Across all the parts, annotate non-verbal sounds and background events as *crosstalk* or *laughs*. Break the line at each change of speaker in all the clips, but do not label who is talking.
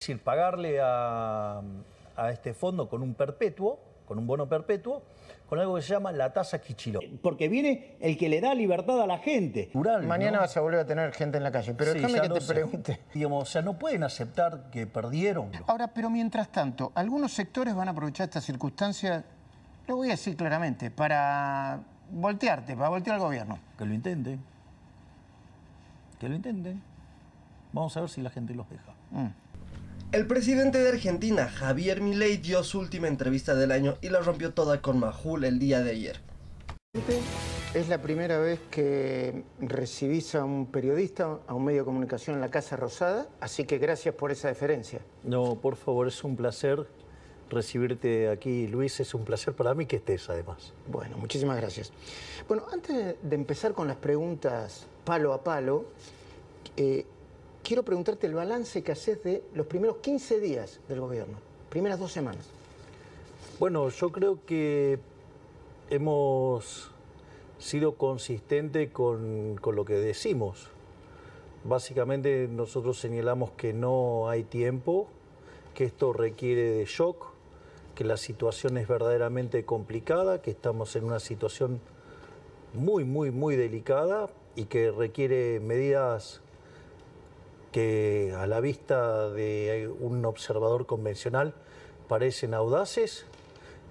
decir, pagarle a, este fondo con un perpetuo, con un bono perpetuo, con algo que se llama la tasa Quichiló. Porque viene el que le da libertad a la gente. Mañana se vas a volver a tener gente en la calle, pero déjame que no te pregunte. Digamos, o sea, no pueden aceptar que
perdieron. Ahora, pero mientras tanto, algunos sectores van a aprovechar esta circunstancia, lo voy a decir claramente, para voltearte, para voltear al gobierno. Que lo intenten.
Que lo intenten. Vamos a ver si la gente los deja. Mm. El presidente de Argentina, Javier Milei, dio su última entrevista del año y la rompió toda con Majul el día de ayer.
Es la primera vez que recibís a un periodista, a un medio de comunicación en la Casa Rosada, así que gracias por esa deferencia.
No, por favor, es un placer recibirte aquí, Luis. Es un placer para mí que estés, además. Bueno, muchísimas gracias. Bueno, antes de empezar con las preguntas
palo a palo, eh, quiero preguntarte el balance que haces de los primeros 15 días del gobierno, primeras dos semanas.
Bueno, yo creo que hemos sido consistentes con, con lo que decimos. Básicamente nosotros señalamos que no hay tiempo, que esto requiere de shock, que la situación es verdaderamente complicada, que estamos en una situación muy, muy, muy delicada y que requiere medidas que a la vista de un observador convencional parecen audaces,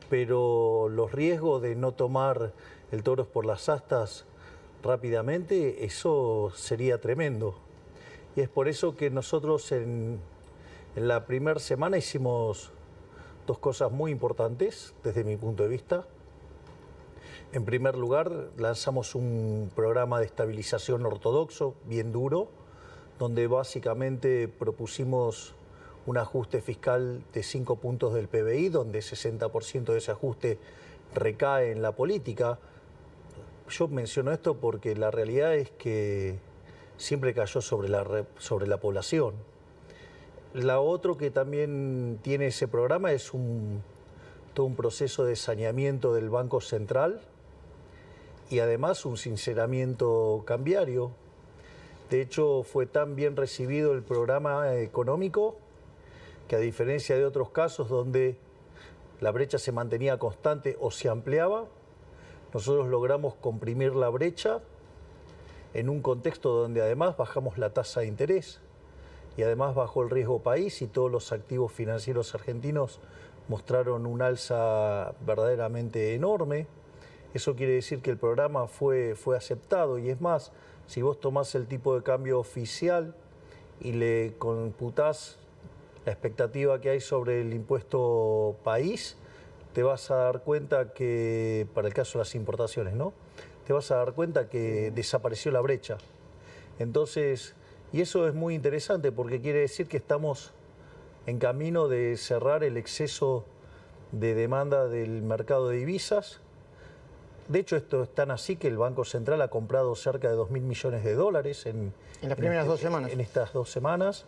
pero los riesgos de no tomar el toro por las astas rápidamente, eso sería tremendo. Y es por eso que nosotros en, en la primera semana hicimos dos cosas muy importantes desde mi punto de vista. En primer lugar, lanzamos un programa de estabilización ortodoxo bien duro, donde básicamente propusimos un ajuste fiscal de 5 puntos del PBI, donde 60% de ese ajuste recae en la política. Yo menciono esto porque la realidad es que siempre cayó sobre la, sobre la población. La otra que también tiene ese programa es todo un proceso de saneamiento del Banco Central y además un sinceramiento cambiario de hecho, fue tan bien recibido el programa eh, económico que a diferencia de otros casos donde la brecha se mantenía constante o se ampliaba, nosotros logramos comprimir la brecha en un contexto donde además bajamos la tasa de interés y además bajó el riesgo país y todos los activos financieros argentinos mostraron un alza verdaderamente enorme. Eso quiere decir que el programa fue, fue aceptado y es más, si vos tomás el tipo de cambio oficial y le computás la expectativa que hay sobre el impuesto país, te vas a dar cuenta que, para el caso de las importaciones, ¿no? Te vas a dar cuenta que desapareció la brecha. Entonces, y eso es muy interesante porque quiere decir que estamos en camino de cerrar el exceso de demanda del mercado de divisas de hecho, esto es tan así que el Banco Central ha comprado cerca de 2.000 millones de dólares en, las primeras dos este, semanas. En estas dos semanas.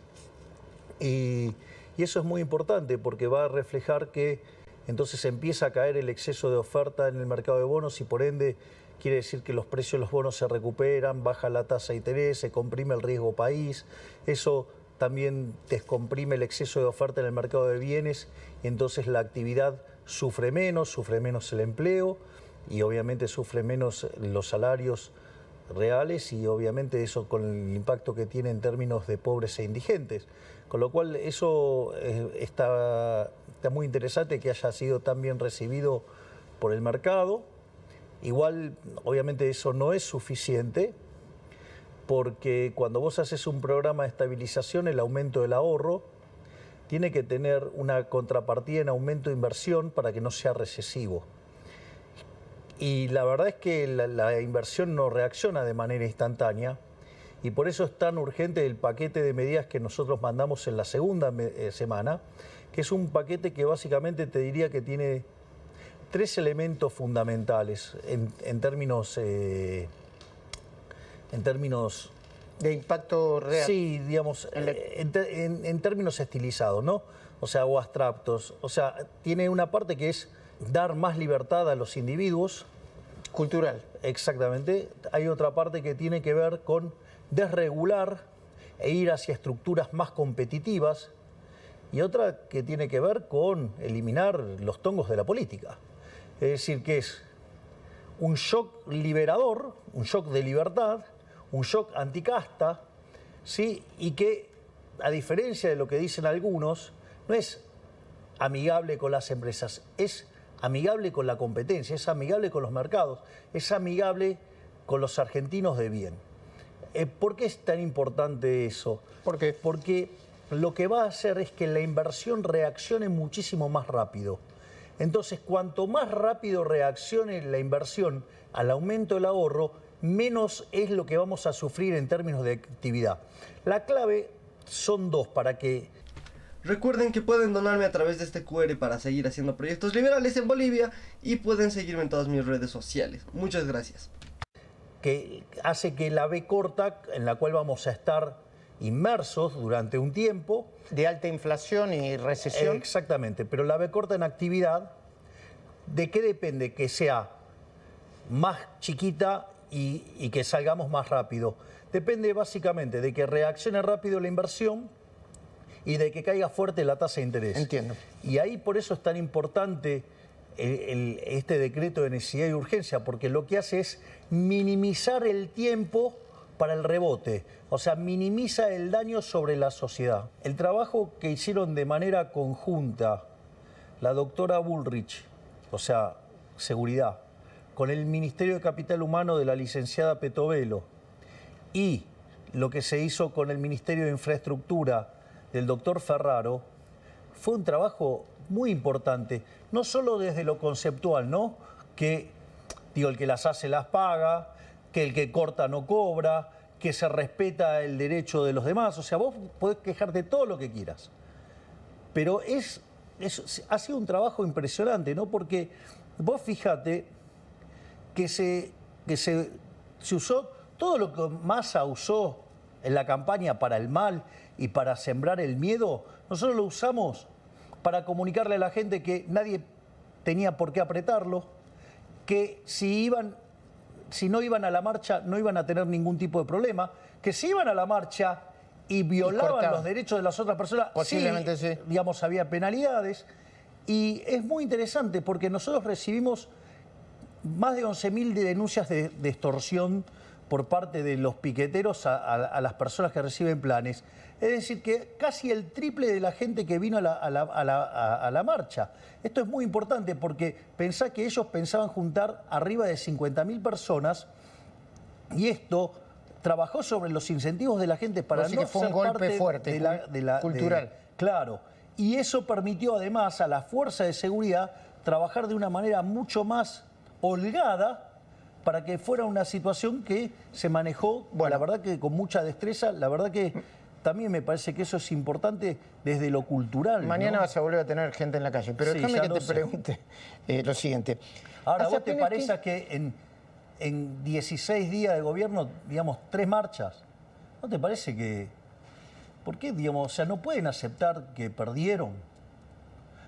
Y, y eso es muy importante porque va a reflejar que entonces empieza a caer el exceso de oferta en el mercado de bonos y por ende quiere decir que los precios de los bonos se recuperan, baja la tasa de interés, se comprime el riesgo país. Eso también descomprime el exceso de oferta en el mercado de bienes y entonces la actividad sufre menos, sufre menos el empleo y obviamente sufre menos los salarios reales y obviamente eso con el impacto que tiene en términos de pobres e indigentes. Con lo cual eso eh, está, está muy interesante que haya sido tan bien recibido por el mercado. Igual, obviamente eso no es suficiente, porque cuando vos haces un programa de estabilización, el aumento del ahorro tiene que tener una contrapartida en aumento de inversión para que no sea recesivo y la verdad es que la, inversión no reacciona de manera instantánea y por eso es tan urgente el paquete de medidas que nosotros mandamos en la segunda eh, semana, que es un paquete que básicamente te diría que tiene tres elementos fundamentales en, términos... Eh, en términos de impacto real. Sí, digamos, eh, en, términos estilizados, ¿no? O sea, o abstractos. O sea, tiene una parte que es dar más libertad a los individuos. Cultural. Exactamente. Hay otra parte que tiene que ver con desregular e ir hacia estructuras más competitivas y otra que tiene que ver con eliminar los tongos de la política. Es decir, que es un shock liberador, un shock de libertad, un shock anticasta, ¿sí? y que, a diferencia de lo que dicen algunos, no es amigable con las empresas, es amigable con la competencia, es amigable con los mercados, es amigable con los argentinos de bien. Eh, ¿Por qué es tan importante eso? Porque lo que va a hacer es que la inversión reaccione muchísimo más rápido. Entonces, cuanto más rápido reaccione la inversión al aumento del ahorro, menos es lo que vamos a
sufrir en términos de actividad. La clave son dos para que Recuerden que pueden donarme a través de este QR para seguir haciendo proyectos liberales en Bolivia y pueden seguirme en todas mis redes sociales. Muchas gracias. Que hace que la B
corta, en la cual vamos a estar inmersos durante un tiempo. De alta inflación y recesión. Exactamente, pero la B corta en actividad, ¿de qué depende que sea más chiquita y, que salgamos más rápido? Depende básicamente de que reaccione rápido la inversión y de que caiga fuerte la tasa de interés. Entiendo. Y ahí por eso es tan importante eh, este decreto de necesidad y urgencia, porque lo que hace es minimizar el tiempo para el rebote, o sea, minimiza el daño sobre la sociedad. El trabajo que hicieron de manera conjunta la doctora Bullrich, o sea, seguridad, con el Ministerio de Capital Humano de la licenciada Petovelo y lo que se hizo con el Ministerio de Infraestructura del doctor Ferraro fue un trabajo muy importante, no solo desde lo conceptual, ¿no? Que, digo, el que las hace las paga, que el que corta no cobra, que se respeta el derecho de los demás. O sea, vos podés quejarte todo lo que quieras. Pero es, ha sido un trabajo impresionante, ¿no? Porque vos fíjate... que se, que se, se usó todo lo que Massa usó en la campaña para el mal y para sembrar el miedo, nosotros lo usamos para comunicarle a la gente que nadie tenía por qué apretarlo, que si iban si no iban a la marcha no iban a tener ningún tipo de problema, que si iban a la marcha y violaban los derechos de las otras personas, posiblemente sí, Digamos, había penalidades. Y es muy interesante porque nosotros recibimos más de 11.000 denuncias de, extorsión por parte de los piqueteros a, las personas que reciben planes. Es decir, que casi el triple de la gente que vino a la, marcha. Esto es muy importante porque pensá que ellos pensaban juntar arriba de 50.000 personas y esto trabajó sobre los incentivos de la gente para no fue un golpe fuerte, de la, cultural. claro, y eso permitió además a la fuerza de seguridad trabajar de una manera mucho más holgada para que fuera una situación que se manejó, bueno. la verdad que con mucha destreza, la verdad que también me parece que eso es importante desde lo cultural. Mañana vas a volver a tener gente en la calle, pero déjame que te pregunte eh, lo siguiente. Ahora, ¿vos te parece que, en, en, 16 días de gobierno, digamos, tres marchas, ¿no te parece que... ¿Por qué, digamos, o sea, no pueden aceptar que perdieron?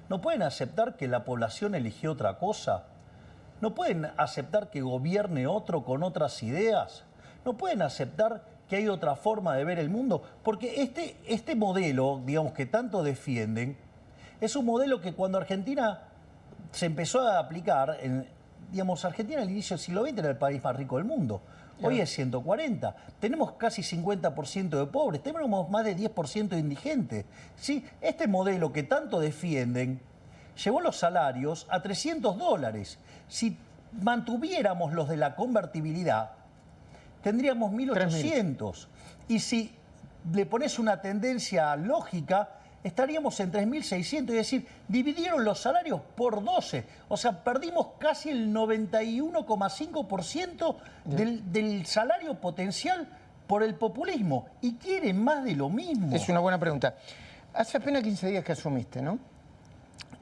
¿No pueden aceptar que la población eligió otra cosa? ¿No pueden aceptar que gobierne otro con otras ideas? ¿No pueden aceptar que hay otra forma de ver el mundo? Porque este, este modelo, digamos, que tanto defienden, es un modelo que cuando Argentina se empezó a aplicar, en, digamos, Argentina al inicio del siglo XX era el país más rico del mundo. Hoy es 140. Tenemos casi 50% de pobres, tenemos más de 10% de indigentes. Este modelo que tanto defienden, llevó los salarios a 300 dólares. Si mantuviéramos los de la convertibilidad, tendríamos 1.800. Y si le pones una tendencia lógica, estaríamos en 3.600, es decir, dividieron los salarios por 12, o sea, perdimos casi el 91,5% del, del, salario potencial por el populismo y quieren más de lo mismo. Es una buena pregunta. Hace apenas 15 días
que asumiste, ¿no?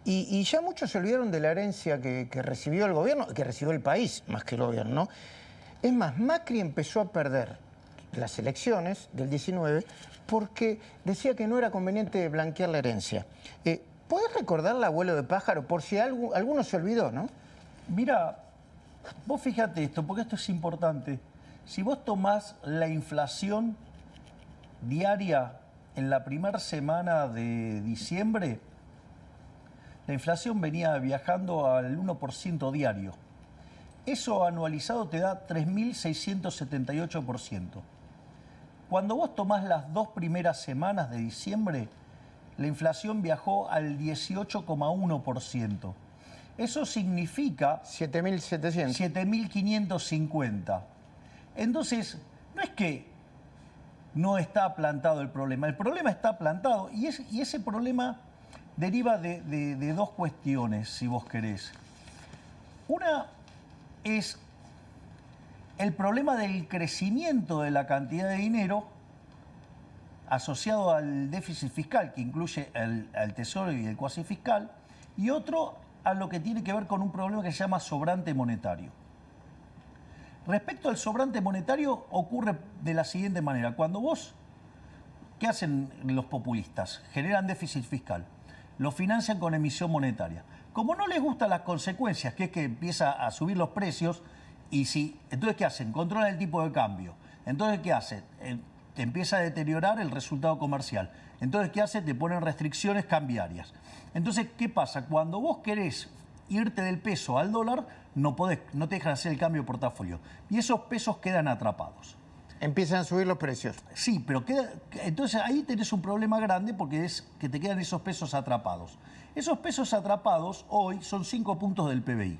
Y, ya muchos se olvidaron de la herencia que, recibió el gobierno, que recibió el país más que el gobierno. Es más, Macri empezó a perder las elecciones del 19 porque decía que no era conveniente blanquear la herencia.
Eh, ¿Puedes recordar abuelo de pájaro por si alguno se olvidó, no? Mira, vos fíjate esto, porque esto es importante. Si vos tomás la inflación diaria en la primera semana de diciembre, la inflación venía viajando al 1% diario. Eso anualizado te da 3.678%. Cuando vos tomás las dos primeras semanas de diciembre, la inflación viajó al 18,1%. Eso significa... 7.700. 7.550. Entonces, no es que no está plantado el problema, el problema está plantado y, y ese problema deriva de, dos cuestiones, si vos querés. Una es el problema del crecimiento de la cantidad de dinero asociado al déficit fiscal, que incluye al tesoro y el cuasi fiscal, y otro a lo que tiene que ver con un problema que se llama sobrante monetario. Respecto al sobrante monetario, ocurre de la siguiente manera. Cuando vos, ¿qué hacen los populistas? Generan déficit fiscal lo financian con emisión monetaria. Como no les gustan las consecuencias, que es que empieza a subir los precios, y si, entonces ¿qué hacen? Controlan el tipo de cambio. Entonces, ¿qué hacen? te empieza a deteriorar el resultado comercial. Entonces, ¿qué hacen? Te ponen restricciones cambiarias. Entonces, ¿qué pasa? Cuando vos querés irte del peso al dólar, no, no te dejan hacer el cambio de portafolio. Y esos pesos quedan atrapados. Empiezan a subir los precios. Sí, pero queda, entonces ahí tenés un problema grande porque es que te quedan esos pesos atrapados. Esos pesos atrapados hoy son 5 puntos del PBI.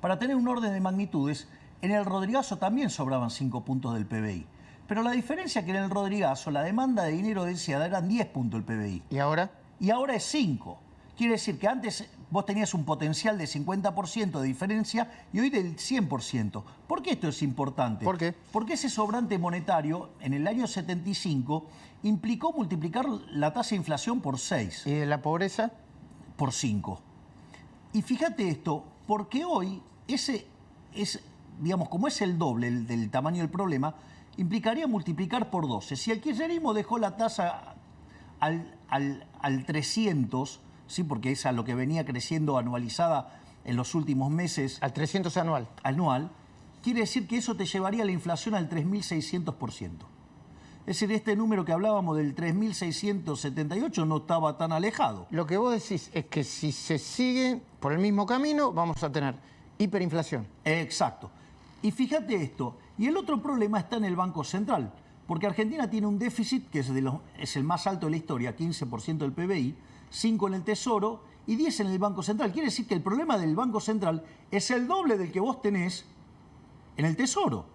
Para tener un orden de magnitudes, en el Rodrigazo también sobraban 5 puntos del PBI. Pero la diferencia que en el Rodrigazo la demanda de dinero de deseada eran 10 puntos del PBI. ¿Y ahora? Y ahora es 5. Quiere decir que antes vos tenías un potencial de 50% de diferencia y hoy del 100%. ¿Por qué esto es importante? ¿Por Porque ese sobrante monetario en el año 75 implicó multiplicar la tasa de inflación por 6. ¿Y la pobreza? Por 5. Y fíjate esto, porque hoy ese es, digamos, como es el doble del tamaño del problema, implicaría multiplicar por 12. Si el kirchnerismo dejó la tasa al, al, al 300, ¿sí? porque es a lo que venía creciendo anualizada en los últimos meses. Al 300 anual. Anual. Quiere decir que eso te llevaría la inflación al 3.600%. Es decir, este número que hablábamos del 3.678 no estaba tan alejado. Lo que vos decís es que si se sigue por el mismo camino, vamos a tener hiperinflación. Exacto. Y fíjate esto, y el otro problema está en el Banco Central, porque Argentina tiene un déficit que es, es el más alto de la historia, 15% del PBI, 5 en el Tesoro y 10 en el Banco Central. Quiere decir que el problema del Banco Central es el doble del que vos tenés en el Tesoro.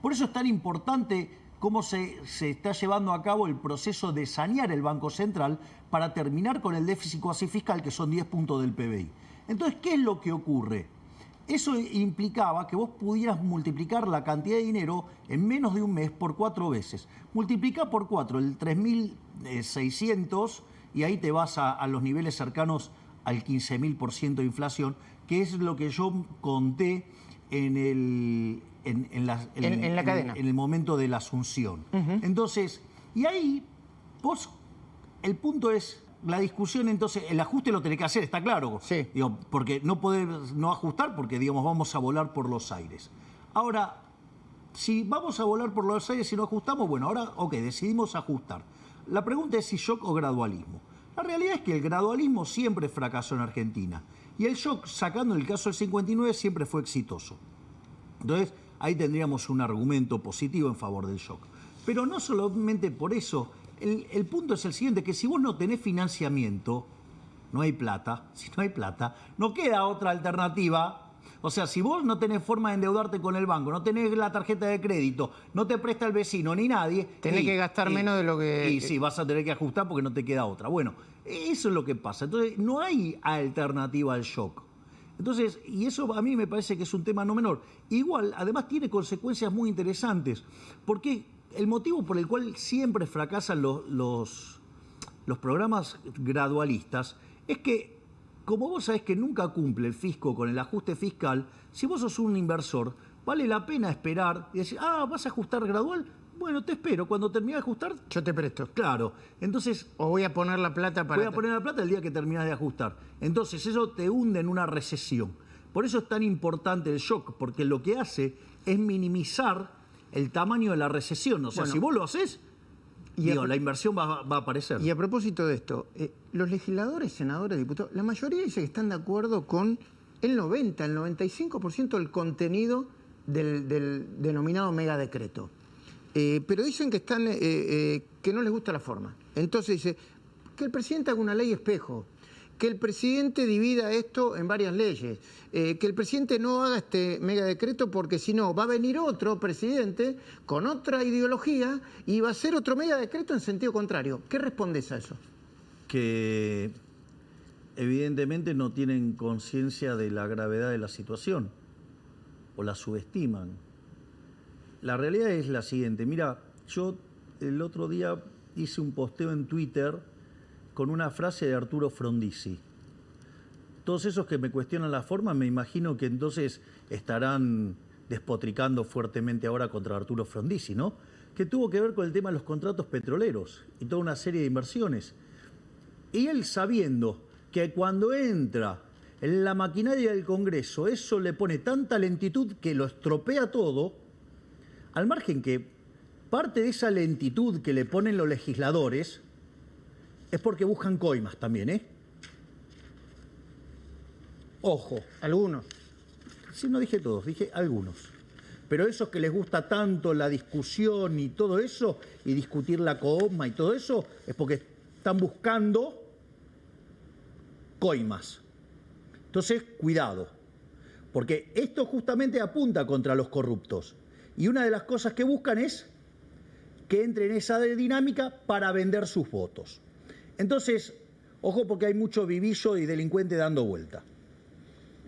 Por eso es tan importante cómo se, está llevando a cabo el proceso de sanear el Banco Central para terminar con el déficit cuasi fiscal, que son 10 puntos del PBI. Entonces, ¿qué es lo que ocurre? Eso implicaba que vos pudieras multiplicar la cantidad de dinero en menos de un mes por cuatro veces. Multiplica por cuatro el 3.600 y ahí te vas a, los niveles cercanos al 15.000% de inflación, que es lo que yo conté en el, en, la, en, el momento de la asunción. Entonces, y ahí, vos, el punto es, la discusión entonces, el ajuste lo tiene que hacer, está claro. Sí. porque no poder no ajustar, porque digamos, vamos a volar por los aires. Ahora, si vamos a volar por los aires y no ajustamos, bueno, ahora, ok, decidimos ajustar. La pregunta es si shock o gradualismo. La realidad es que el gradualismo siempre fracasó en Argentina y el shock, sacando el caso del 59, siempre fue exitoso. Entonces, ahí tendríamos un argumento positivo en favor del shock. Pero no solamente por eso, el, el punto es el siguiente, que si vos no tenés financiamiento, no hay plata, *laughs* si no hay plata, no queda otra alternativa o sea, si vos no tenés forma de endeudarte con el banco, no tenés la tarjeta de crédito, no te presta el vecino ni nadie... Tenés que gastar menos de lo que... Y sí, vas a tener que ajustar porque no te queda otra. Bueno, eso es lo que pasa. Entonces, no hay alternativa al shock. Entonces, y eso a mí me parece que es un tema no menor. Igual, además tiene consecuencias muy interesantes, porque el motivo por el cual siempre fracasan los, los, los programas gradualistas es que como vos sabés que nunca cumple el fisco con el ajuste fiscal, si vos sos un inversor, vale la pena esperar y decir, ah, vas a ajustar gradual. Bueno, te espero. Cuando termine de ajustar. Yo te presto. Claro. Entonces. O voy a poner la plata para. Voy a poner la plata el día que terminas de ajustar. Entonces, eso te hunde en una recesión. Por eso es tan importante el shock, porque lo que hace es minimizar el tamaño de la recesión. O sea, si vos lo haces, y la inversión va, a aparecer. Y a propósito de esto, eh,
los legisladores, senadores, diputados, la mayoría dice que están de acuerdo con el 90, el 95% del contenido del, denominado mega decreto. Eh, pero dicen que, están, eh, que no les gusta la forma. Entonces dice, que el presidente haga una ley espejo, que el presidente divida esto en varias leyes, eh, que el presidente no haga este mega decreto porque si no va a venir otro presidente con otra ideología y va a ser otro mega decreto en sentido contrario. ¿Qué respondes a eso?
Que evidentemente no tienen conciencia de la gravedad de la situación o la subestiman. La realidad es la siguiente, mira, yo el otro día hice un posteo en Twitter con una frase de Arturo Frondizi. Todos esos que me cuestionan la forma, me imagino que entonces estarán despotricando fuertemente ahora contra Arturo Frondizi, ¿no? Que tuvo que ver con el tema de los contratos petroleros y toda una serie de inversiones. Y él sabiendo que cuando entra en la maquinaria del Congreso eso le pone tanta lentitud que lo estropea todo, al margen que parte de esa lentitud que le ponen los legisladores es porque buscan coimas también, ¿eh? Ojo. Algunos. Sí, no dije todos, dije algunos. Pero esos que les gusta tanto la discusión y todo eso, y discutir la coima y todo eso, es porque están buscando coimas. Entonces, cuidado, porque esto justamente apunta contra los corruptos. Y una de las cosas que buscan es que entren en esa dinámica para vender sus votos. Entonces, ojo porque hay mucho vivillo y delincuente dando vuelta.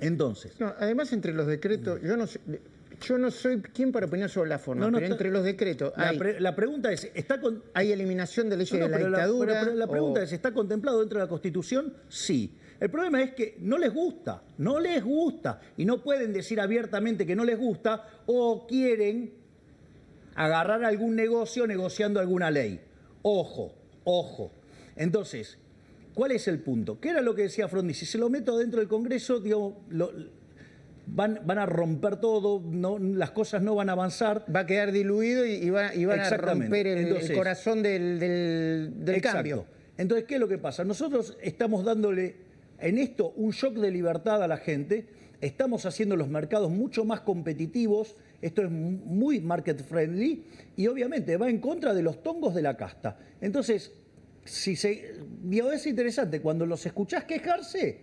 Entonces. No, además,
entre los decretos, yo no soy quien para opinar sobre la forma, pero entre los decretos. La, hay,
la pregunta es: ¿está con, ¿hay eliminación de leyes de la dictadura? La, pregunta es: ¿está contemplado dentro de la Constitución? Sí. El problema es que no les gusta, no les gusta. Y no pueden decir abiertamente que no les gusta o quieren agarrar algún negocio negociando alguna ley. Ojo, ojo. Entonces, ¿cuál es el punto? ¿Qué era lo que decía Frondi? Si se lo meto dentro del Congreso, digo, van, van, a romper todo, no, las cosas no van a avanzar. Va a quedar diluido y, va, van a romper el, corazón del, del cambio. Entonces, ¿qué es lo que pasa? Nosotros estamos dándole en esto un shock de libertad a la gente, estamos haciendo los mercados mucho más competitivos, esto es muy market friendly y obviamente va en contra de los tongos de la casta. Entonces, si se, es interesante, cuando los escuchás quejarse,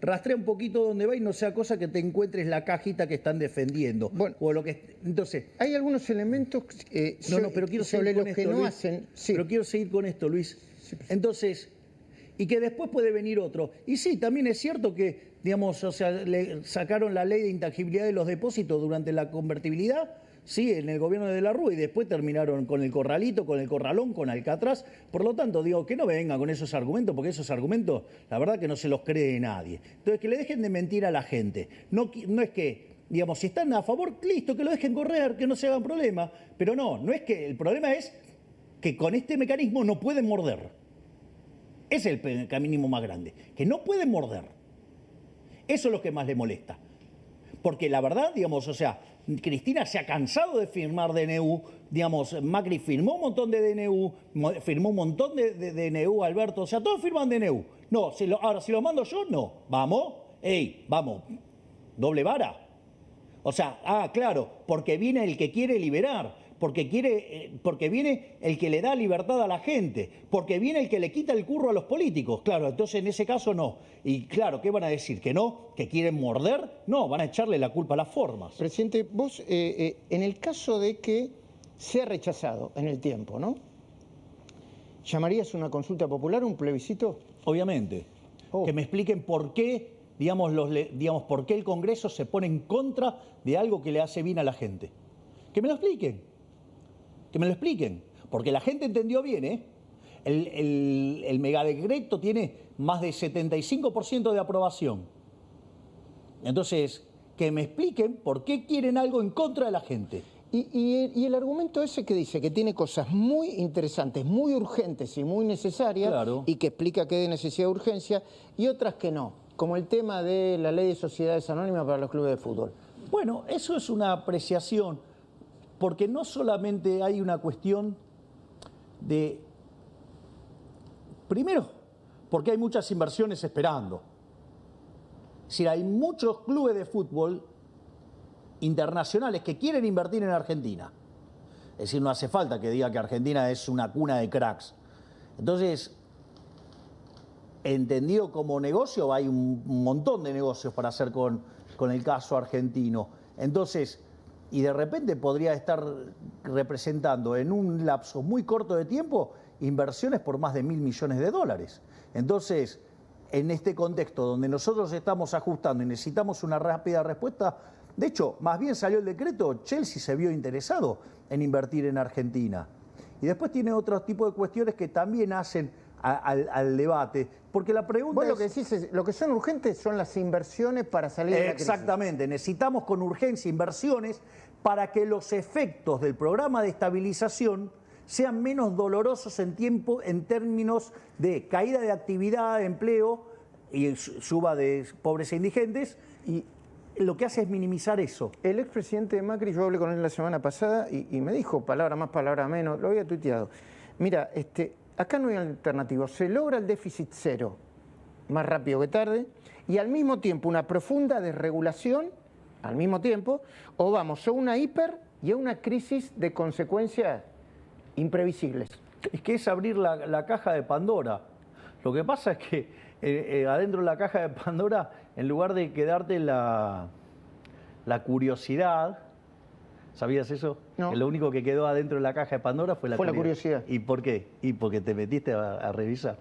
rastrea un poquito donde va y no sea cosa que te encuentres la cajita que están defendiendo. Bueno, o lo que, entonces, hay algunos elementos eh, no, que no hacen. Pero quiero seguir con esto, Luis. Entonces, y que después puede venir otro. Y sí, también es cierto que, digamos, o sea, le sacaron la ley de intangibilidad de los depósitos durante la convertibilidad ¿sí? en el gobierno de la Rúa y después terminaron con el corralito, con el corralón, con Alcatraz. Por lo tanto, digo, que no vengan con esos argumentos, porque esos argumentos, la verdad que no se los cree nadie. Entonces, que le dejen de mentir a la gente. No, no es que digamos, si están a favor, listo, que lo dejen correr, que no se hagan problema. Pero no, no es que el problema es que con este mecanismo no pueden morder. Es el mecanismo más grande, que no pueden morder. Eso es lo que más le molesta. Porque la verdad, digamos, o sea, Cristina se ha cansado de firmar DNU, digamos, Macri firmó un montón de DNU, firmó un montón de, DNU, Alberto, o sea, todos firman DNU. No, ahora si lo mando yo, no. Vamos, ey, vamos, doble vara. O sea, ah, claro, porque viene el que quiere liberar porque quiere, eh, porque viene el que le da libertad a la gente, porque viene el que le quita el curro a los políticos. Claro, entonces en ese caso no. Y claro, ¿qué van a decir? ¿Que no? ¿Que quieren morder? No, van a echarle la culpa a las formas. Presidente, vos, eh, eh,
en el caso de que sea rechazado en el tiempo, ¿no? ¿Llamarías una consulta popular, un plebiscito?
Obviamente. Oh. Que me expliquen por qué digamos, los, digamos, por qué el Congreso se pone en contra de algo que le hace bien a la gente. Que me lo expliquen. Que me lo expliquen. Porque la gente entendió bien, ¿eh? El, megadecreto tiene más de 75% de aprobación. Entonces, que me expliquen por qué quieren algo en contra de la gente.
Y, el argumento ese que dice que tiene cosas muy interesantes, muy urgentes y muy necesarias, y que explica que de necesidad de urgencia, y otras que no, como el tema de la ley de sociedades anónimas para los clubes de
fútbol. Bueno, eso es una apreciación porque no solamente hay una cuestión de, primero, porque hay muchas inversiones esperando. si hay muchos clubes de fútbol internacionales que quieren invertir en Argentina. Es decir, no hace falta que diga que Argentina es una cuna de cracks. Entonces, entendido como negocio, hay un montón de negocios para hacer con, con el caso argentino. Entonces, y de repente podría estar representando en un lapso muy corto de tiempo inversiones por más de mil millones de dólares. Entonces, en este contexto donde nosotros estamos ajustando y necesitamos una rápida respuesta, de hecho, más bien salió el decreto, Chelsea se vio interesado en invertir en Argentina. Y después tiene otro tipo de cuestiones que también hacen al, debate. Porque la pregunta Vos lo que decís es, lo que son urgentes son las inversiones para salir de la crisis. Exactamente, necesitamos con urgencia inversiones para que los efectos del programa de estabilización sean menos dolorosos en tiempo en términos de caída de actividad, de empleo y suba de pobres e indigentes y lo que hace
es minimizar eso. El expresidente Macri, yo hablé con él la semana pasada y me dijo palabra más, palabra menos, lo había tuiteado. Mira, este, acá no hay alternativa. Se logra el déficit cero más rápido que tarde y al mismo tiempo una profunda desregulación, al mismo tiempo, o vamos a una hiper y a una crisis de consecuencias
imprevisibles. Es que es abrir la, caja de Pandora. Lo que pasa es que eh, eh, adentro de la caja de Pandora, en lugar de quedarte la curiosidad, ¿Sabías eso? No. lo único que quedó adentro de la caja de Pandora fue la fue curiosidad. ¿Y por qué? Y porque te metiste a, revisar.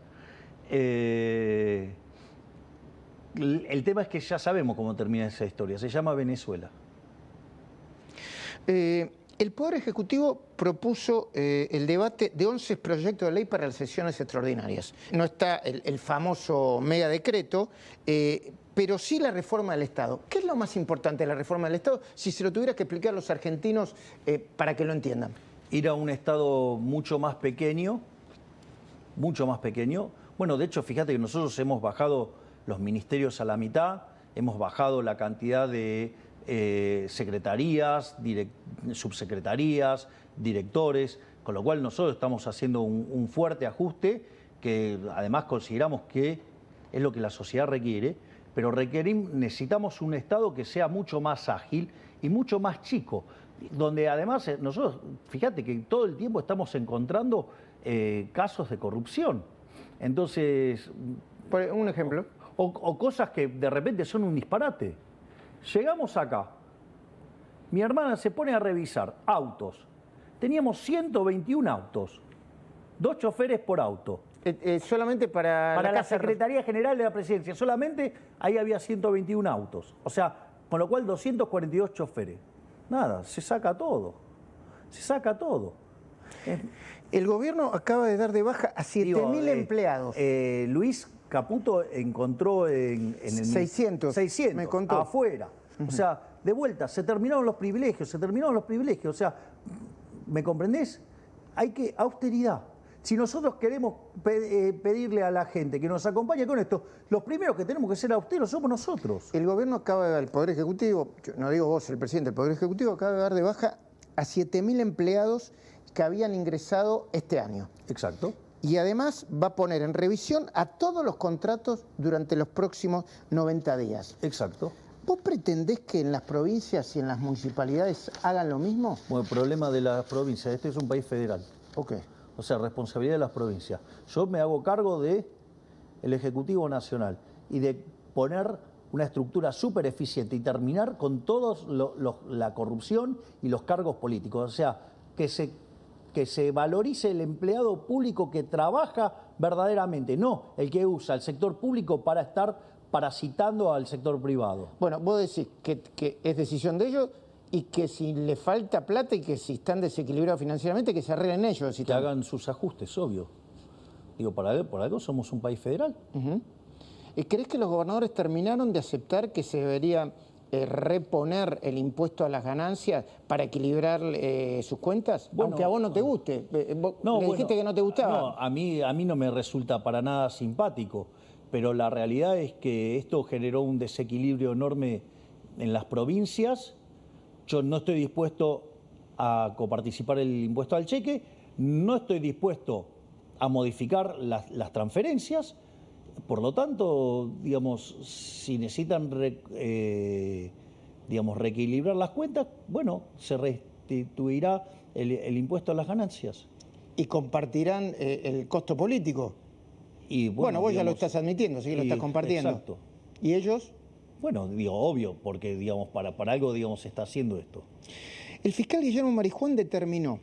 Eh, el tema es que ya sabemos cómo termina esa historia. Se llama Venezuela.
Eh, el Poder Ejecutivo propuso eh, el debate de 11 proyectos de ley para las sesiones extraordinarias. No está el, famoso mega decreto, pero sí la reforma del Estado. ¿Qué es lo más importante
de la reforma del Estado? Si se lo tuviera que explicar a los argentinos eh, para que lo entiendan. Ir a un Estado mucho más pequeño, mucho más pequeño. Bueno, de hecho, fíjate que nosotros hemos bajado los ministerios a la mitad, hemos bajado la cantidad de eh, secretarías, subsecretarías, directores, con lo cual nosotros estamos haciendo un fuerte ajuste que además consideramos que es lo que la sociedad requiere pero necesitamos un Estado que sea mucho más ágil y mucho más chico, donde además eh, nosotros, fíjate que todo el tiempo estamos encontrando eh, casos de corrupción. Entonces... un ejemplo. o cosas que de repente son un disparate. Llegamos acá, mi hermana se pone a revisar autos. Teníamos 121 autos, dos choferes por auto. Eh, eh, solamente para, la, Secretaría General de la Presidencia, solamente ahí había 121 autos, o sea, con lo cual 242 choferes. Nada, se saca todo, se saca todo. Eh, el gobierno acaba de dar de baja a 7.000 empleados. Luis Caputo encontró en, el 600, 600 me contó. afuera. O sea, de vuelta, se terminaron los privilegios, se terminaron los privilegios. O sea, ¿me comprendés? Hay que austeridad. Si nosotros queremos eh, pedirle a la gente que nos acompañe con esto, los primeros que tenemos que ser austeros somos nosotros. El gobierno acaba, el Poder Ejecutivo,
no digo vos, el presidente, el Poder Ejecutivo acaba de dar de baja a 7.000 empleados que habían ingresado este año. Exacto. Y además va a poner en revisión a todos los contratos durante los próximos 90 días. Exacto. ¿Vos pretendés que en las provincias y en las municipalidades hagan lo mismo?
Bueno, el problema de las provincias, este es un país federal. Ok. O sea, responsabilidad de las provincias. Yo me hago cargo del el Ejecutivo Nacional y de poner una estructura súper eficiente y terminar con toda la corrupción y los cargos políticos. O sea, que se, que se valorice el empleado público que trabaja verdaderamente, no el que usa el sector público para estar parasitando al sector privado. Bueno, vos decís que
es decisión de ellos y que si le falta plata y que si están desequilibrados financieramente, que se arreglen ellos. que hagan sus ajustes, obvio. Digo, para, por algo somos un país federal. ¿Y ¿Crees que los gobernadores terminaron de aceptar que se debería eh, reponer el impuesto a las ganancias para equilibrar eh, sus cuentas? Aunque a vos no te guste. Eh, no, dijiste que no te gustaba. No,
a mí, a mí no me resulta para nada simpático, pero la realidad es que esto generó un desequilibrio enorme en las provincias yo no estoy dispuesto a coparticipar el impuesto al cheque, no estoy dispuesto a modificar las, transferencias, por lo tanto, digamos, si necesitan eh, digamos, reequilibrar las cuentas, bueno, se restituirá el, impuesto a las ganancias. ¿Y compartirán eh, el costo político? Y bueno, vos ya lo estás
admitiendo, así que lo estás compartiendo. Exacto. ¿Y ellos?
Bueno, digo, obvio, porque digamos, para, para algo digamos, se está haciendo esto.
El fiscal Guillermo Marijuán determinó,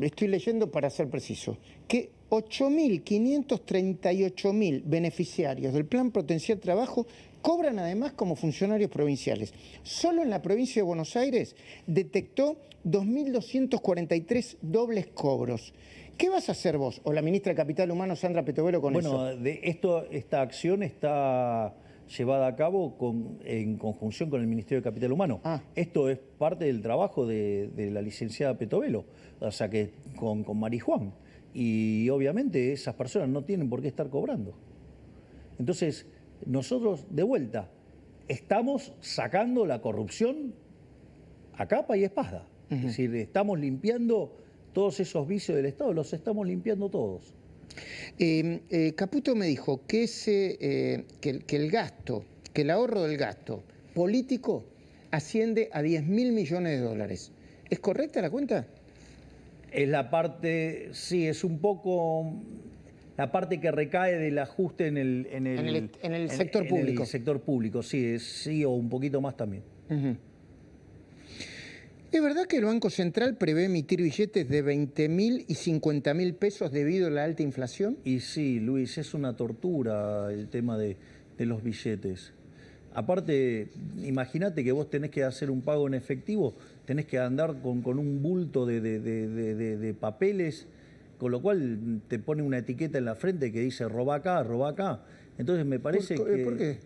estoy leyendo para ser preciso, que 8.538.000 beneficiarios del Plan Potencial Trabajo cobran además como funcionarios provinciales. Solo en la provincia de Buenos Aires detectó 2.243 dobles cobros. ¿Qué vas a hacer vos o la ministra de Capital Humano, Sandra Petovelo, con eso?
Bueno, esto, esta acción está llevada a cabo con, en conjunción con el Ministerio de Capital Humano. Ah. Esto es parte del trabajo de, la licenciada Petovelo, o sea que con, con Marijuán. Y obviamente esas personas no tienen por qué estar cobrando. Entonces, nosotros, de vuelta, estamos sacando la corrupción a capa y espada. Es decir, estamos limpiando todos esos vicios del Estado, los estamos limpiando todos. Em, eh, Caputo me dijo que,
ese, eh, que, el gasto, que el ahorro del gasto político asciende
a 10 mil millones de dólares. ¿Es correcta la cuenta? Es la parte, sí, es un poco la parte que recae del ajuste en el, en el, sector público. el sector público, sí, sí, o un poquito más también.
¿Es verdad que el Banco Central prevé emitir billetes de 20 mil
y 50 mil pesos debido a la alta inflación? Y sí, Luis, es una tortura el tema de, los billetes. Aparte, imagínate que vos tenés que hacer un pago en efectivo, tenés que andar con, un bulto de, papeles con lo cual te pone una etiqueta en la frente que dice roba acá, roba acá. Entonces me parece que... ¿Por qué?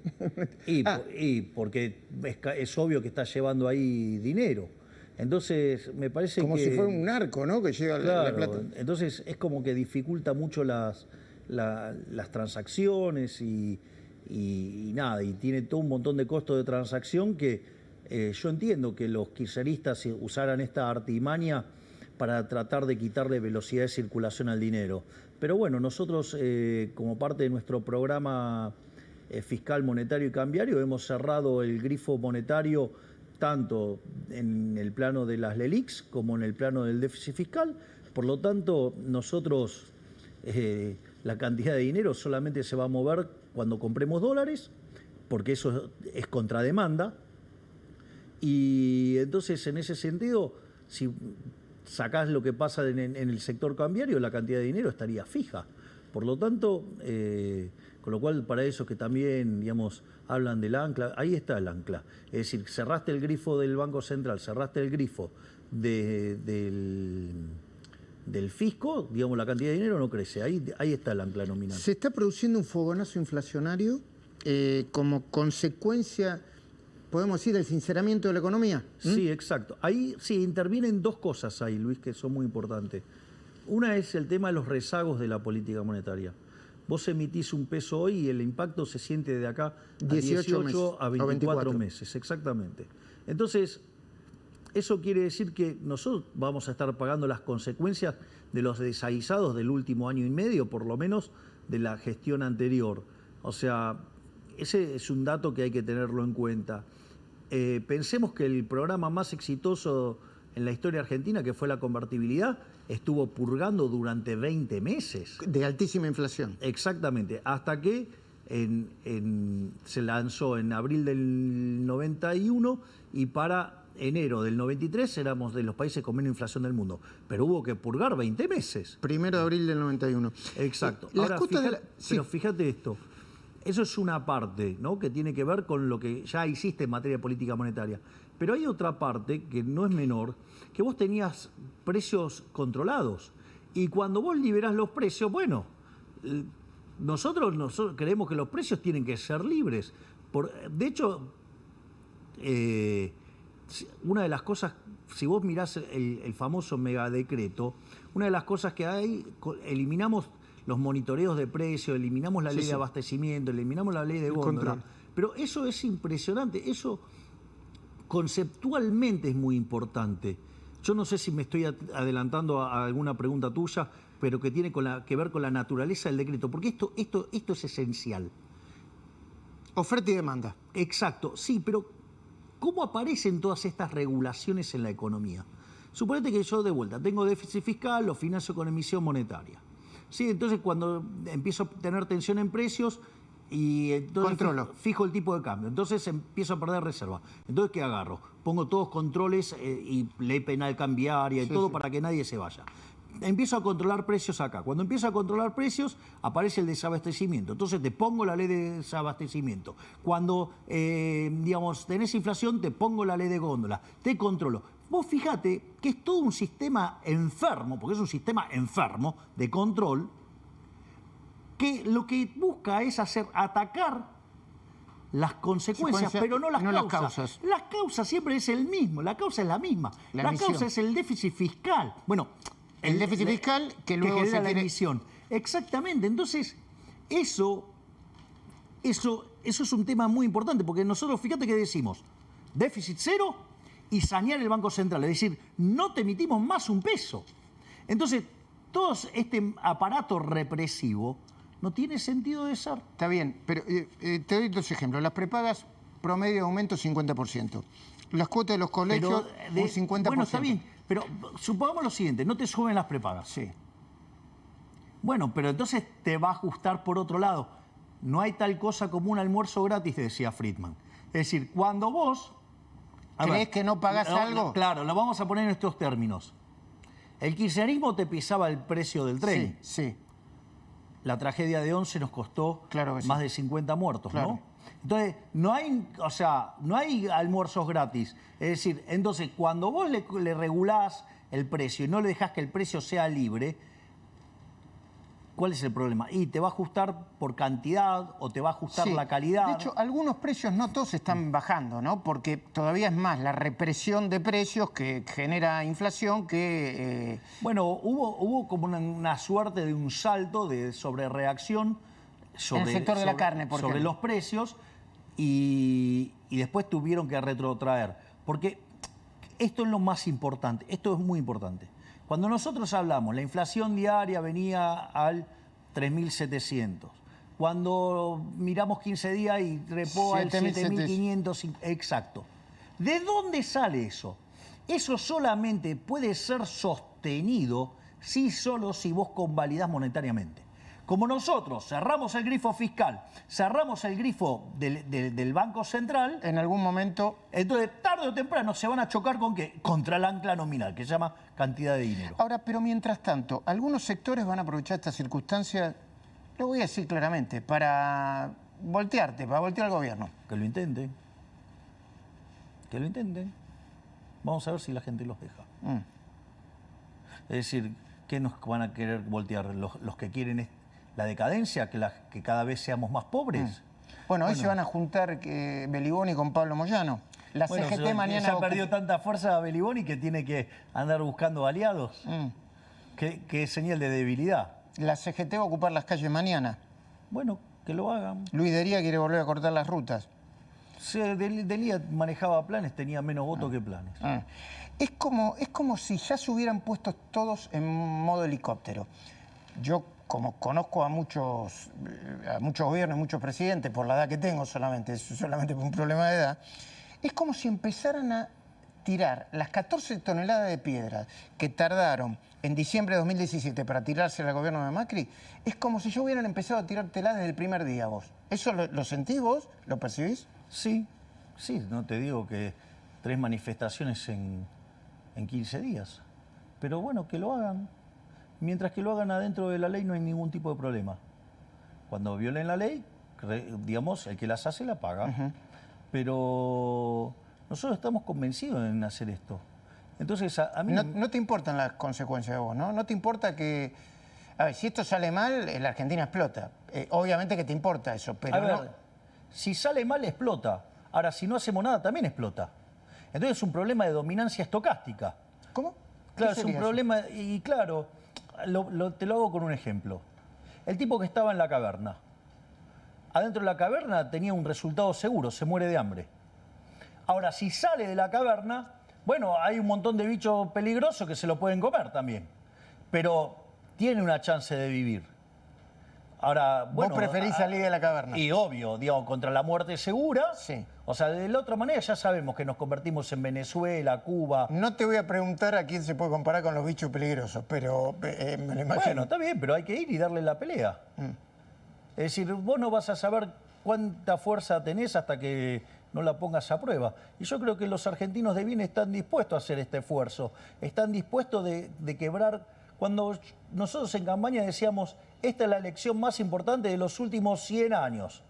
*laughs* y, ah. y porque es, obvio que estás llevando ahí dinero. Entonces, me parece como que... Como si fuera un
arco, ¿no? Que llega claro, la, plata.
Entonces, es como que dificulta mucho las, transacciones y, nada, y tiene todo un montón de costos de transacción que eh, yo entiendo que los kirchneristas usaran esta artimaña para tratar de quitarle velocidad de circulación al dinero. Pero bueno, nosotros, eh, como parte de nuestro programa eh, fiscal, monetario y cambiario, hemos cerrado el grifo monetario tanto en el plano de las LELIX como en el plano del déficit fiscal. Por lo tanto, nosotros eh, la cantidad de dinero solamente se va a mover cuando compremos dólares, porque eso es contrademanda. Y entonces, en ese sentido, si sacás lo que pasa en, el sector cambiario, la cantidad de dinero estaría fija. Por lo tanto, eh, con lo cual, para esos que también, digamos, hablan del ancla, ahí está el ancla. Es decir, cerraste el grifo del Banco Central, cerraste el grifo del, fisco, digamos, la cantidad de dinero no crece. Ahí, ahí está el ancla nominal. Se
está produciendo un fogonazo inflacionario eh, como consecuencia podemos decir, del sinceramiento de la economía. ¿Mm? Sí,
exacto. Ahí sí intervienen dos cosas ahí, Luis, que son muy importantes. Una es el tema de los rezagos de la política monetaria. Vos emitís un peso hoy y el impacto se siente de acá a 18, a 24, meses, exactamente. Entonces, eso quiere decir que nosotros vamos a estar pagando las consecuencias de los desaisados del último año y medio, por lo menos de la gestión anterior. O sea, ese es un dato que hay que tenerlo en cuenta. Eh, pensemos que el programa más exitoso en la historia argentina, que fue la convertibilidad, estuvo purgando durante 20 meses. De altísima inflación. Exactamente, hasta que se lanzó en abril del 91 y para enero del 93 éramos de los países con menos inflación del mundo, pero hubo que purgar 20 meses. Primero de abril del 91. Exacto. Ahora, fíjate esto, eso es una parte que tiene que ver con lo que ya hiciste en materia de política monetaria. Pero hay otra parte que no es menor, que vos tenías precios controlados. Y cuando vos liberás los precios, bueno, eh, nosotros, nosotros creemos que los precios tienen que ser libres. Por, de hecho, eh, una de las cosas, si vos mirás el, el famoso megadecreto, una de las cosas que hay, eliminamos los monitoreos de precios, eliminamos la ley de abastecimiento, eliminamos la ley de góndola. Pero eso es impresionante, eso conceptualmente es muy importante. Yo no sé si me estoy adelantando a alguna pregunta tuya, pero que tiene que ver con la naturaleza del decreto, porque esto, esto es esencial. Oferta y demanda. Exacto, sí, pero ¿cómo aparecen todas estas regulaciones en la economía? Suponete que yo de vuelta tengo déficit fiscal, lo financio con emisión monetaria. Sí, entonces cuando empiezo a tener tensión en precios y entonces Controlo. fijo el tipo de cambio, entonces empiezo a perder reserva. Entonces, ¿qué agarro? Pongo todos controles eh, y ley penal cambiaria y todo para que nadie se vaya. Empiezo a controlar precios acá. Cuando empiezo a controlar precios, aparece el desabastecimiento. Entonces te pongo la ley de desabastecimiento. Cuando, eh, digamos, tenés inflación, te pongo la ley de góndola. Te controlo. Vos fijate que es todo un sistema enfermo, porque es un sistema enfermo de control, que lo que busca es hacer atacar las consecuencias, pero no, las, causas. las, causas. siempre es el mismo, la causa es la misma. La, causa es el déficit fiscal. Bueno,
el, déficit fiscal que luego que la emisión.
Exactamente. Entonces, eso, eso, eso es un tema muy importante, porque nosotros, fíjate que decimos, déficit cero, y sanear el Banco Central, es decir, no te emitimos más un peso. Entonces, todo este aparato represivo no tiene sentido de ser. Está bien,
pero eh, eh, te doy dos ejemplos. Las prepagas, promedio de aumento 50%. Las cuotas de los colegios, 50%. Bueno, está bien,
pero supongamos lo siguiente, no te suben las prepagas. Sí. Bueno, pero entonces te va a ajustar por otro lado. No hay tal cosa como un almuerzo gratis, decía Friedman. Es decir, cuando vos Ah, ¿Crees que no pagas algo? claro, lo vamos a poner en estos términos. El kirchnerismo te pisaba el precio del tren. Sí, sí. La tragedia de 11 nos costó más de 50 muertos, ¿no? Entonces, no hay, o sea, no hay almuerzos gratis. Es decir, entonces, cuando vos le, le regulás el precio y no le dejás que el precio sea libre, ¿Cuál es el problema? Y te va a ajustar por cantidad o te va a ajustar la calidad. De hecho,
algunos precios no todos están mm. bajando, ¿no? Porque todavía es más la
represión de precios que genera inflación que... Eh, bueno, hubo, como una, suerte de un salto de sobrereacción sobre, sobre los precios y después tuvieron que retrotraer. Porque esto es lo más importante, esto es muy importante. Cuando nosotros hablamos, la inflación diaria venía al 3.700. Cuando miramos 15 días y trepó al 7.500, exacto. ¿De dónde sale eso? Eso solamente puede ser sostenido si solo si vos convalidas monetariamente. Como nosotros cerramos el grifo fiscal, cerramos el grifo del, Banco Central... En algún momento... Entonces, tarde o temprano se van a chocar con qué? Contra el ancla nominal, que se llama cantidad de dinero. Ahora, pero mientras tanto,
algunos sectores van a aprovechar esta circunstancia, lo voy a decir claramente, para
voltearte, para voltear al gobierno. Que lo intenten. Que lo intenten. Vamos a ver si la gente los deja. Mm. Es decir, ¿qué nos van a querer voltear los, los que quieren la decadencia, que, cada vez seamos más pobres. Mm.
Bueno, hoy se van a juntar eh, Beliboni con Pablo Moyano. La CGT se, mañana... ha perdido
tanta fuerza Beliboni que tiene que andar buscando aliados. qué mm. Que, señal de debilidad. La CGT va a ocupar las calles mañana. Bueno, que lo hagan. Luis
Dería quiere volver a cortar las rutas. Delía manejaba planes, tenía menos votos ah. que planes. Ah. Es, como, es como si ya se hubieran puesto todos en modo helicóptero. Yo como conozco a muchos, eh, a muchos gobiernos, muchos presidentes, por la edad que tengo solamente, *laughs* solamente por un problema de edad, es como si empezaran a tirar las 14 toneladas de piedras que tardaron en diciembre de 2017 para tirarse al gobierno de Macri, es como si yo hubieran empezado a tirártelas desde el primer día vos. ¿Eso
lo, sentís vos? ¿Lo percibís? Sí, sí, no te digo que tres manifestaciones en, en 15 días. Pero bueno, que lo hagan, Mientras que lo hagan adentro de la ley no hay ningún tipo de problema. Cuando violen la ley, digamos, el que las hace la paga. Pero nosotros estamos convencidos en hacer esto. Entonces, a, mí... No, te importan las consecuencias de vos, ¿no? No te importa
que... A ver, si esto sale mal, eh, la Argentina explota. Eh, obviamente que te importa eso, pero... A
si sale mal, explota. Ahora, si no hacemos nada, también explota. Entonces es un problema de dominancia estocástica. ¿Cómo? Claro, es un problema... Y claro te lo hago con un ejemplo. El tipo que estaba en la caverna. Adentro de la caverna tenía un resultado seguro, se muere de hambre. Ahora, si sale de la caverna, bueno, hay un montón de bichos peligrosos que se lo pueden comer también. Pero tiene una chance de vivir. Ahora, bueno, Vos preferís salir de la caverna. Y obvio, digamos contra la muerte segura. Sí. O sea, de la otra manera ya sabemos que nos convertimos en Venezuela, Cuba. No te voy a preguntar a quién se puede comparar con los bichos peligrosos, pero eh,
me imagino. Bueno,
está bien, pero hay que ir y darle la pelea. Mm. Es decir, vos no vas a saber cuánta fuerza tenés hasta que no la pongas a prueba. Y yo creo que los argentinos de bien están dispuestos a hacer este esfuerzo, están dispuestos de, de quebrar. Cuando nosotros en campaña decíamos, esta es la elección más importante de los últimos 100 años.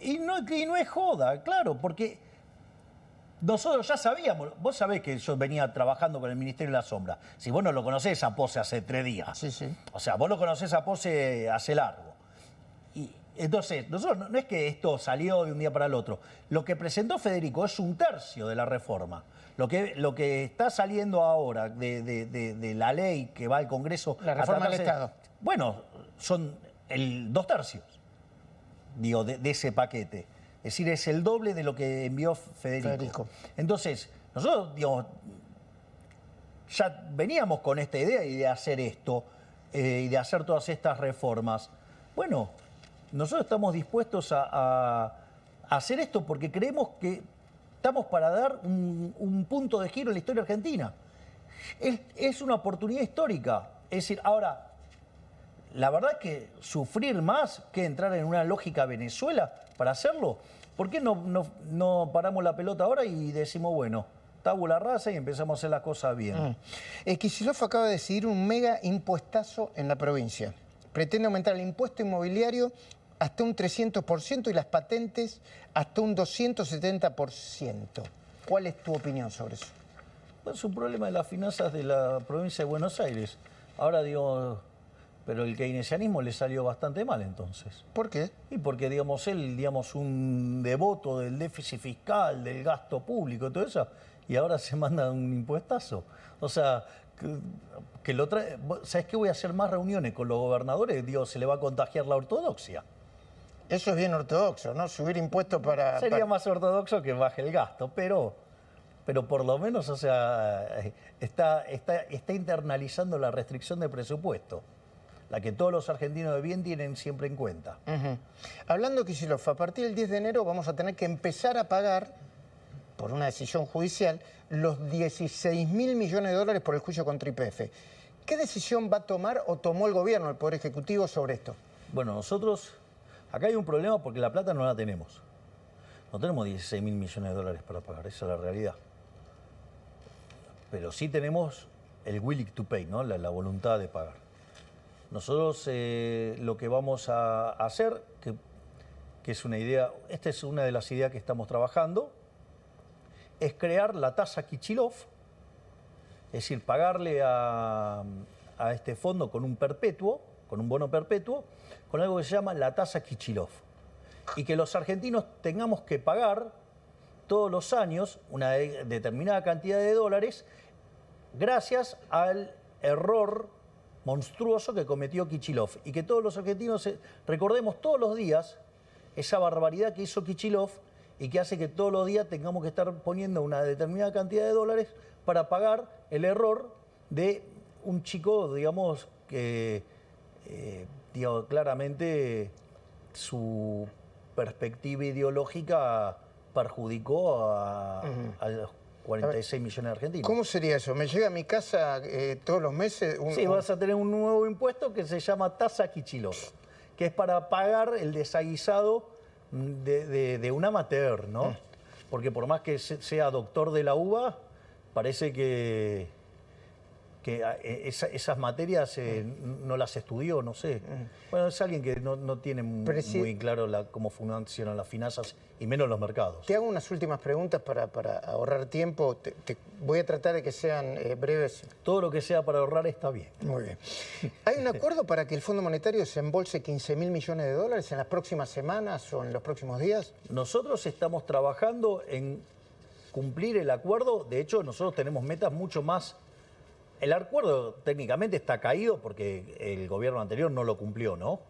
Y no, y no es joda, claro, porque nosotros ya sabíamos, vos sabés que yo venía trabajando con el Ministerio de la Sombra. Si vos no lo conocés esa Pose hace tres días. Sí, sí. O sea, vos lo conocés esa Pose hace largo. Y entonces, nosotros, no es que esto salió de un día para el otro. Lo que presentó Federico es un tercio de la reforma. Lo que, lo que está saliendo ahora de, de la ley que va al Congreso. La reforma del Estado bueno, son el dos tercios, digo, de, ese paquete. Es decir, es el doble de lo que envió Federico. Entonces, nosotros, ya veníamos con esta idea y de hacer esto eh, y de hacer todas estas reformas. Bueno, nosotros estamos dispuestos a, hacer esto porque creemos que estamos para dar un, punto de giro en la historia argentina. Es, es, una oportunidad histórica. Es decir, ahora, la verdad es que sufrir más que entrar en una lógica Venezuela para hacerlo. ¿Por qué no, no, paramos la pelota ahora y decimos, bueno, tabula rasa y empezamos a hacer las cosas bien? Mm.
es que Kicillof acaba de decidir un mega impuestazo en la provincia. Pretende aumentar el impuesto inmobiliario hasta un 300% y las patentes hasta un 270%. ¿Cuál es tu opinión sobre eso?
Es un problema de las finanzas de la provincia de Buenos Aires. Ahora digo, pero el keynesianismo le salió bastante mal entonces. ¿Por qué? Y porque, digamos, él, digamos, un devoto del déficit fiscal, del gasto público, todo eso, y ahora se manda un impuestazo. O sea, que, lo ¿Sabes qué? Voy a hacer más reuniones con los gobernadores, Dios, se le va a contagiar la ortodoxia. Eso es bien ortodoxo, ¿no? Subir impuestos para... Sería más ortodoxo que baje el gasto, pero pero por lo menos, o sea, eh, está, está, está internalizando la restricción de presupuesto la que todos los argentinos de bien tienen siempre en cuenta. Hablando que Hablando, Kicillof, a
partir del 10 de enero vamos a tener que empezar a pagar, por una decisión judicial, los 16 mil millones de dólares por el juicio contra IPF. ¿Qué decisión va a tomar o
tomó el gobierno, el Poder Ejecutivo, sobre esto? Bueno, nosotros, acá hay un problema porque la plata no la tenemos. No tenemos 16 mil millones de dólares para pagar, esa es la realidad. Pero sí tenemos el willing to pay, ¿no? la voluntad de pagar. Nosotros eh, lo que vamos a hacer, que, es una idea, esta es una de las ideas que estamos trabajando, es crear la tasa Kichilov, es decir, pagarle a, a este fondo con un perpetuo, con un bono perpetuo, con algo que se llama la tasa Kichilov. Y que los argentinos tengamos que pagar todos los años una determinada cantidad de dólares gracias al error monstruoso que cometió Kichilov y que todos los argentinos eh, recordemos todos los días esa barbaridad que hizo Kichilov y que hace que todos los días tengamos que estar poniendo una determinada cantidad de dólares para pagar el error de un chico, digamos, que eh, claramente su perspectiva ideológica perjudicó a, los... a 46 millones de argentinos. ¿Cómo sería eso? ¿Me llega a mi casa eh, todos los meses? Un, sí, vas a tener un nuevo impuesto que se llama tasa Quichiló, que es para pagar el desaguisado de, un amateur, ¿no? Mm. Porque por más que sea doctor de la uva, parece que Ah, e, esas materias eh, no las estudió, no sé. Mm. Bueno, es alguien que no, no tiene muy claro cómo funcionan las finanzas y menos los mercados. Te hago unas últimas preguntas para, ahorrar tiempo. Te,
voy a tratar de que sean eh, breves. Todo lo que sea para ahorrar está bien. Muy bien. ¿Hay un acuerdo para que el Fondo Monetario se embolse 15 mil millones de dólares en las próximas semanas o en los próximos
días? Nosotros estamos trabajando en cumplir el acuerdo. De hecho, nosotros tenemos metas mucho más el acuerdo técnicamente está caído porque el gobierno anterior no lo cumplió, ¿no?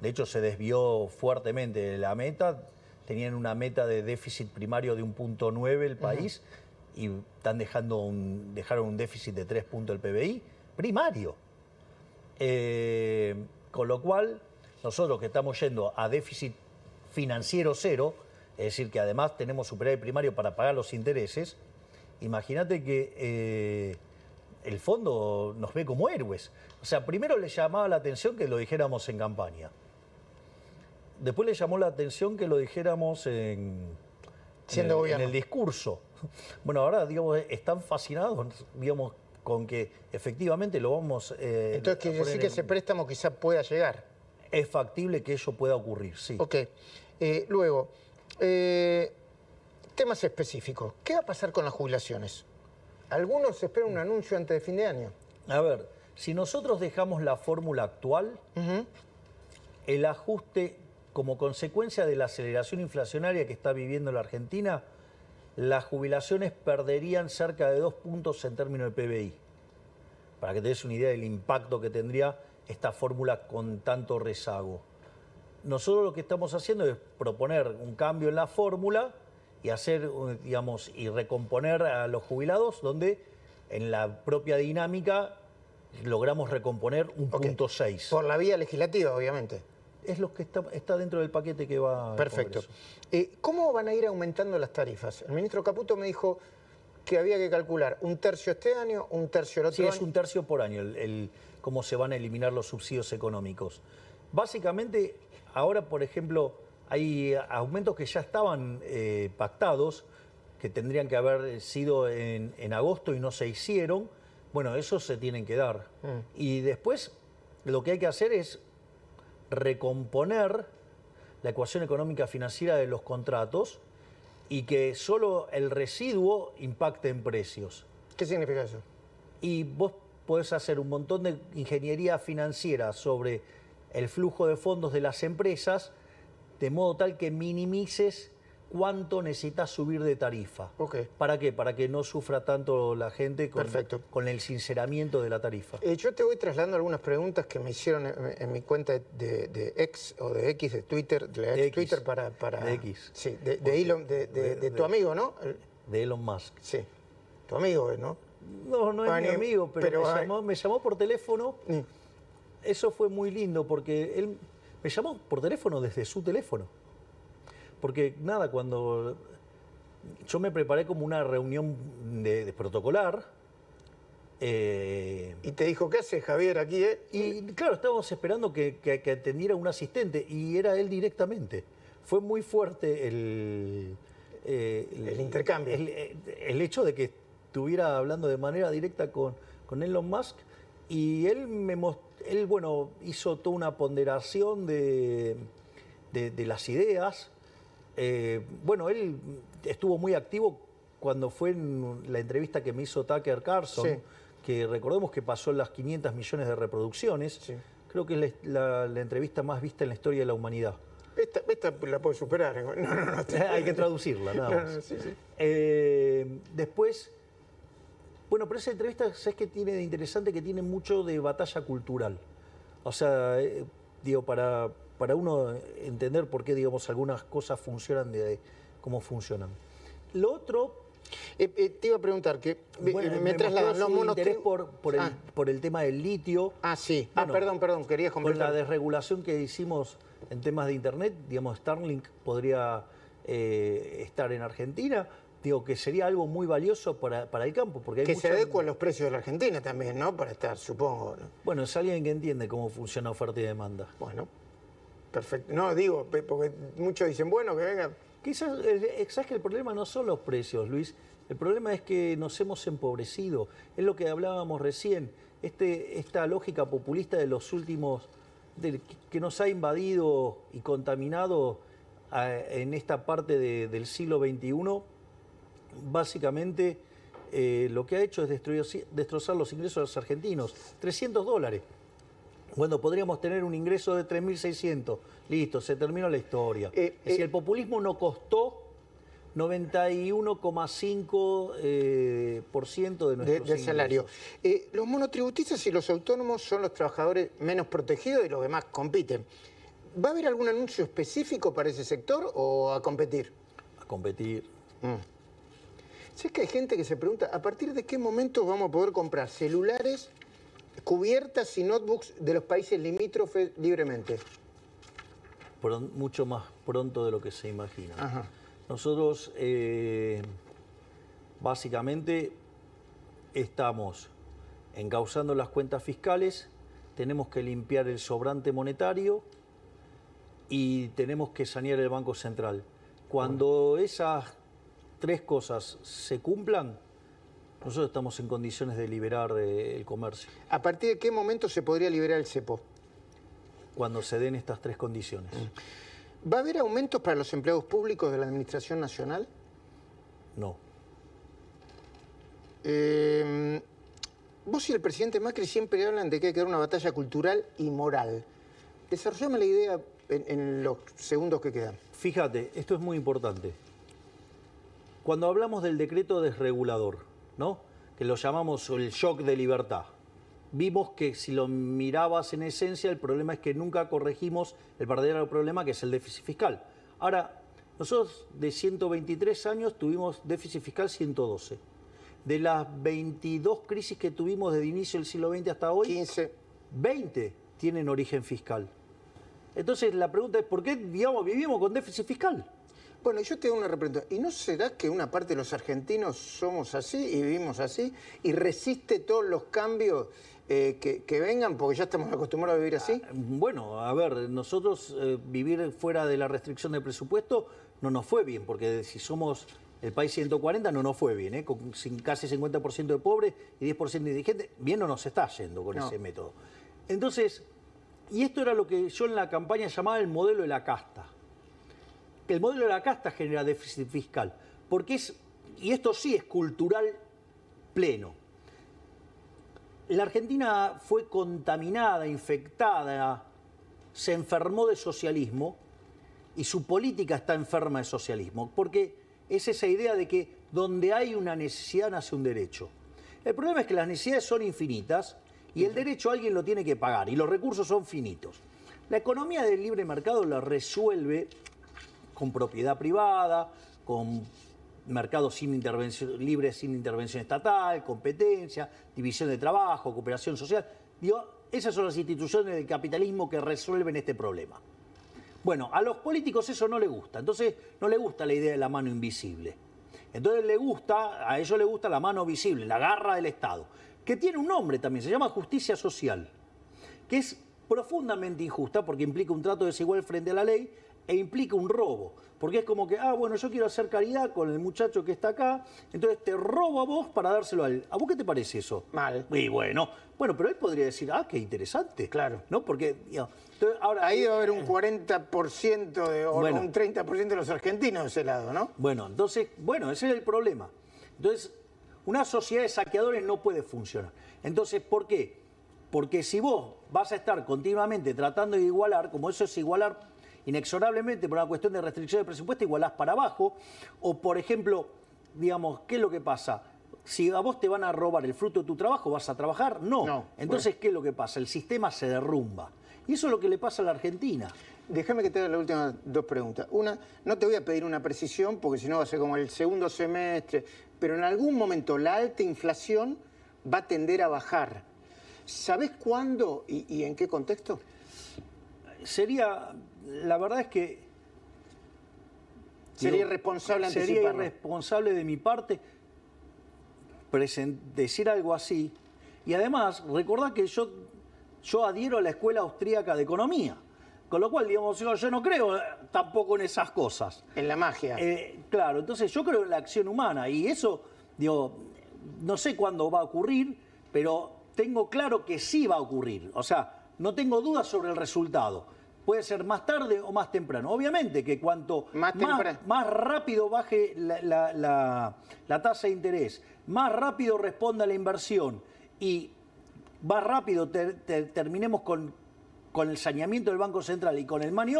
De hecho, se desvió fuertemente de la meta. Tenían una meta de déficit primario de 1.9 el país y están dejando un, dejaron un déficit de 3 puntos el PBI primario. Eh, con lo cual, nosotros que estamos yendo a déficit financiero cero, es decir, que además tenemos superávit primario para pagar los intereses, imagínate que... Eh, el fondo nos ve como héroes. O sea, primero le llamaba la atención que lo dijéramos en campaña. Después le llamó la atención que lo dijéramos en, Siendo el discurso. Bueno, ahora, digamos, están fascinados, digamos, con que efectivamente lo vamos... Eh, Entonces quiere decir que ese préstamo quizá pueda llegar. Es factible que eso pueda ocurrir, sí. Ok. Eh,
luego, eh, temas específicos. ¿Qué va a pasar con las jubilaciones? Algunos esperan un anuncio antes de fin de año.
A ver, si nosotros dejamos la fórmula actual, el ajuste como consecuencia de la aceleración inflacionaria que está viviendo la Argentina, las jubilaciones perderían cerca de dos puntos en términos de PBI. Para que te des una idea del impacto que tendría esta fórmula con tanto rezago. Nosotros lo que estamos haciendo es proponer un cambio en la fórmula y hacer, digamos, y recomponer a los jubilados, donde en la propia dinámica logramos recomponer un punto 6. Por la vía legislativa, obviamente. Es lo que está, está dentro del paquete que va. Perfecto.
Eh, ¿Cómo van a ir aumentando las tarifas? El ministro Caputo me dijo que había que
calcular un tercio este año, un tercio el otro año. Sí, es un tercio por año cómo se van a eliminar los subsidios económicos. Básicamente, ahora, por ejemplo, hay aumentos que ya estaban eh, pactados, que tendrían que haber sido en, agosto y no se hicieron. Bueno, esos se tienen que dar. Mm. Y después lo que hay que hacer es recomponer la ecuación económica financiera de los contratos y que solo el residuo impacte en precios. ¿Qué significa eso? Y vos podés hacer un montón de ingeniería financiera sobre el flujo de fondos de las empresas de modo tal que minimices cuánto necesitas subir de tarifa. ¿Para qué? Para que no sufra tanto la gente con, con el sinceramiento de la tarifa.
Eh, yo te voy trasladando algunas preguntas que me hicieron en, mi cuenta de, de, ex o de X de Twitter, de, Twitter para, De X. Sí, de, Elon, de, tu amigo, ¿no?
De Elon Musk. Sí, tu amigo, ¿no? No, no es mi amigo, pero, me, llamó, por teléfono. Mm. Eso fue muy lindo porque él me llamó por teléfono desde su teléfono. Porque nada, cuando yo me preparé como una reunión de, protocolar. Eh, y te dijo, ¿qué hace Javier, aquí? Eh? Y claro, estábamos esperando que, que, atendiera un asistente y era él directamente. Fue muy fuerte el... Eh, intercambio. El, hecho de que estuviera hablando de manera directa con, con Elon Musk y él me él, bueno, hizo toda una ponderación de, las ideas. Eh, bueno, él estuvo muy activo cuando fue en la entrevista que me hizo Tucker Carlson, que recordemos que pasó las 500 millones de reproducciones. Creo que es la, entrevista más vista en la historia de la humanidad.
Esta, la puede superar. ¿eh?
*laughs* No, *laughs* Hay que traducirla, nada eh, después, bueno, pero esa entrevista, ¿sabes qué tiene de interesante? Que tiene mucho de batalla cultural. O sea, eh, digo, para, uno entender por qué, digamos, algunas cosas funcionan de, ahí, cómo funcionan.
Lo otro... Eh, eh, te iba a preguntar, que
bueno, me, trasladas los monos...
Ah. por, el, tema del litio. Ah, sí. ah, perdón, perdón, querías completar. Con la desregulación que hicimos en temas de Internet, digamos, Starlink podría estar en Argentina digo que sería algo muy valioso para, el campo. Porque hay que se adecua
los precios de la Argentina también, ¿no? Para estar, supongo. Bueno, es alguien que entiende cómo
funciona oferta y demanda. Bueno, perfecto. No, digo, porque muchos dicen, bueno, que venga. Quizás, eh, el problema no son los precios, Luis. El problema es que nos hemos empobrecido. Es lo que hablábamos recién. Este, esta lógica populista de los últimos, que nos ha invadido y contaminado eh, en esta parte del siglo XXI, básicamente eh, lo que ha hecho es destrozar los ingresos de los argentinos. 300 dólares. Bueno, podríamos tener un ingreso de 3.600. Listo, se terminó la historia. Eh, si eh, el populismo no costó 91,5% de nuestro salario. los monotributistas y los autónomos son los trabajadores menos
protegidos y los demás compiten. ¿Va a haber algún anuncio específico para ese sector o a competir?
A competir. Mm.
Sé que hay gente que se pregunta, ¿a partir de qué momento vamos a poder comprar celulares, cubiertas y notebooks de los países limítrofes libremente?
mucho más pronto de lo que se imagina. Nosotros eh, básicamente estamos encauzando las cuentas fiscales, tenemos que limpiar el sobrante monetario y tenemos que sanear el Banco Central. Cuando esas tres cosas se cumplan, nosotros estamos en condiciones de liberar eh, el comercio. ¿A partir de qué momento se podría liberar el cepo? Cuando se den estas tres condiciones. Mm. ¿Va a haber aumentos para los empleados
públicos de la Administración Nacional? No. Em, vos y el presidente Macri siempre hablan de que hay que dar una batalla cultural y moral. Desarrollame la idea en los segundos que quedan.
Fíjate, esto es muy importante. Cuando hablamos del decreto desregulador, ¿no? que lo llamamos el shock de libertad, vimos que si lo mirabas en esencia, el problema es que nunca corregimos el verdadero problema, que es el déficit fiscal. Ahora, nosotros de 123 años tuvimos déficit fiscal 112. De las 22 crisis que tuvimos desde el inicio del siglo XX hasta hoy, 15. 20 tienen origen fiscal. Entonces la pregunta es, ¿por qué vivimos con déficit fiscal?
Bueno, yo tengo una representación. ¿Y no será que una parte de los argentinos somos así y vivimos así y resiste todos los cambios eh, que, vengan porque ya estamos acostumbrados a
vivir así? Ah, bueno, a ver, nosotros eh, vivir fuera de la restricción de presupuesto no nos fue bien, porque si somos el país 140 no nos fue bien, ¿eh? con casi 50% de pobres y 10% de indigentes, bien no nos está yendo con ese método. Entonces, y esto era lo que yo en la campaña llamaba el modelo de la casta que el modelo de la casta genera déficit fiscal, porque es, y esto sí es cultural pleno. La Argentina fue contaminada, infectada, se enfermó de socialismo y su política está enferma de socialismo, porque es esa idea de que donde hay una necesidad nace un derecho. El problema es que las necesidades son infinitas y el derecho alguien lo tiene que pagar y los recursos son finitos. La economía del libre mercado la resuelve con propiedad privada, con mercados sin intervención, libre sin intervención estatal, competencia, división de trabajo, cooperación social. Digo, esas son las instituciones del capitalismo que resuelven este problema. Bueno, a los políticos eso no le gusta, entonces no le gusta la idea de la mano invisible. Entonces le gusta, a ellos le gusta la mano visible, la garra del Estado, que tiene un nombre también, se llama justicia social, que es profundamente injusta porque implica un trato desigual frente a la ley, e implica un robo. Porque es como que, ah, bueno, yo quiero hacer caridad con el muchacho que está acá, entonces te robo a vos para dárselo a él. ¿A vos qué te parece eso? Mal. Y bueno, bueno, pero él podría decir, ah, qué interesante. Claro. ¿No? Porque, ahora... Ahí va a haber un 40% *clears throat* de, o un 30% de los argentinos de ese lado, ¿no? Bueno, entonces, bueno, ese es el problema. Entonces, una sociedad de saqueadores no puede funcionar. Entonces, ¿por qué? Porque si vos vas a estar continuamente tratando de igualar, como eso es igualar inexorablemente por una cuestión de restricción de presupuesto igualás para abajo. O, por ejemplo, digamos, ¿qué es lo que pasa? Si a vos te van a robar el fruto de tu trabajo, ¿vas a trabajar? No. Entonces, ¿qué es lo que pasa? El sistema se derrumba. Y eso es lo que le pasa a la Argentina. Déjame que te haga las últimas dos preguntas. Una, no te voy
a pedir una precisión, porque si no va a ser como el segundo semestre, pero en algún momento la alta inflación va a tender a bajar. ¿Sabés cuándo y en qué contexto?
Sería la verdad es que
sería irresponsable
de mi parte decir algo así. Y además, recordad que yo, yo adhiero a la Escuela Austríaca de Economía. Con lo cual, digamos, yo, no creo eh, tampoco en esas cosas. En la magia. Eh, claro, entonces yo creo en la acción humana. Y eso, digo, no sé cuándo va a ocurrir, pero tengo claro que sí va a ocurrir. O sea, no tengo dudas sobre el resultado puede ser más tarde o más temprano. Obviamente que cuanto más, rápido baje la, tasa de interés, más rápido responda la inversión y más rápido terminemos con, con el saneamiento del Banco Central y con el money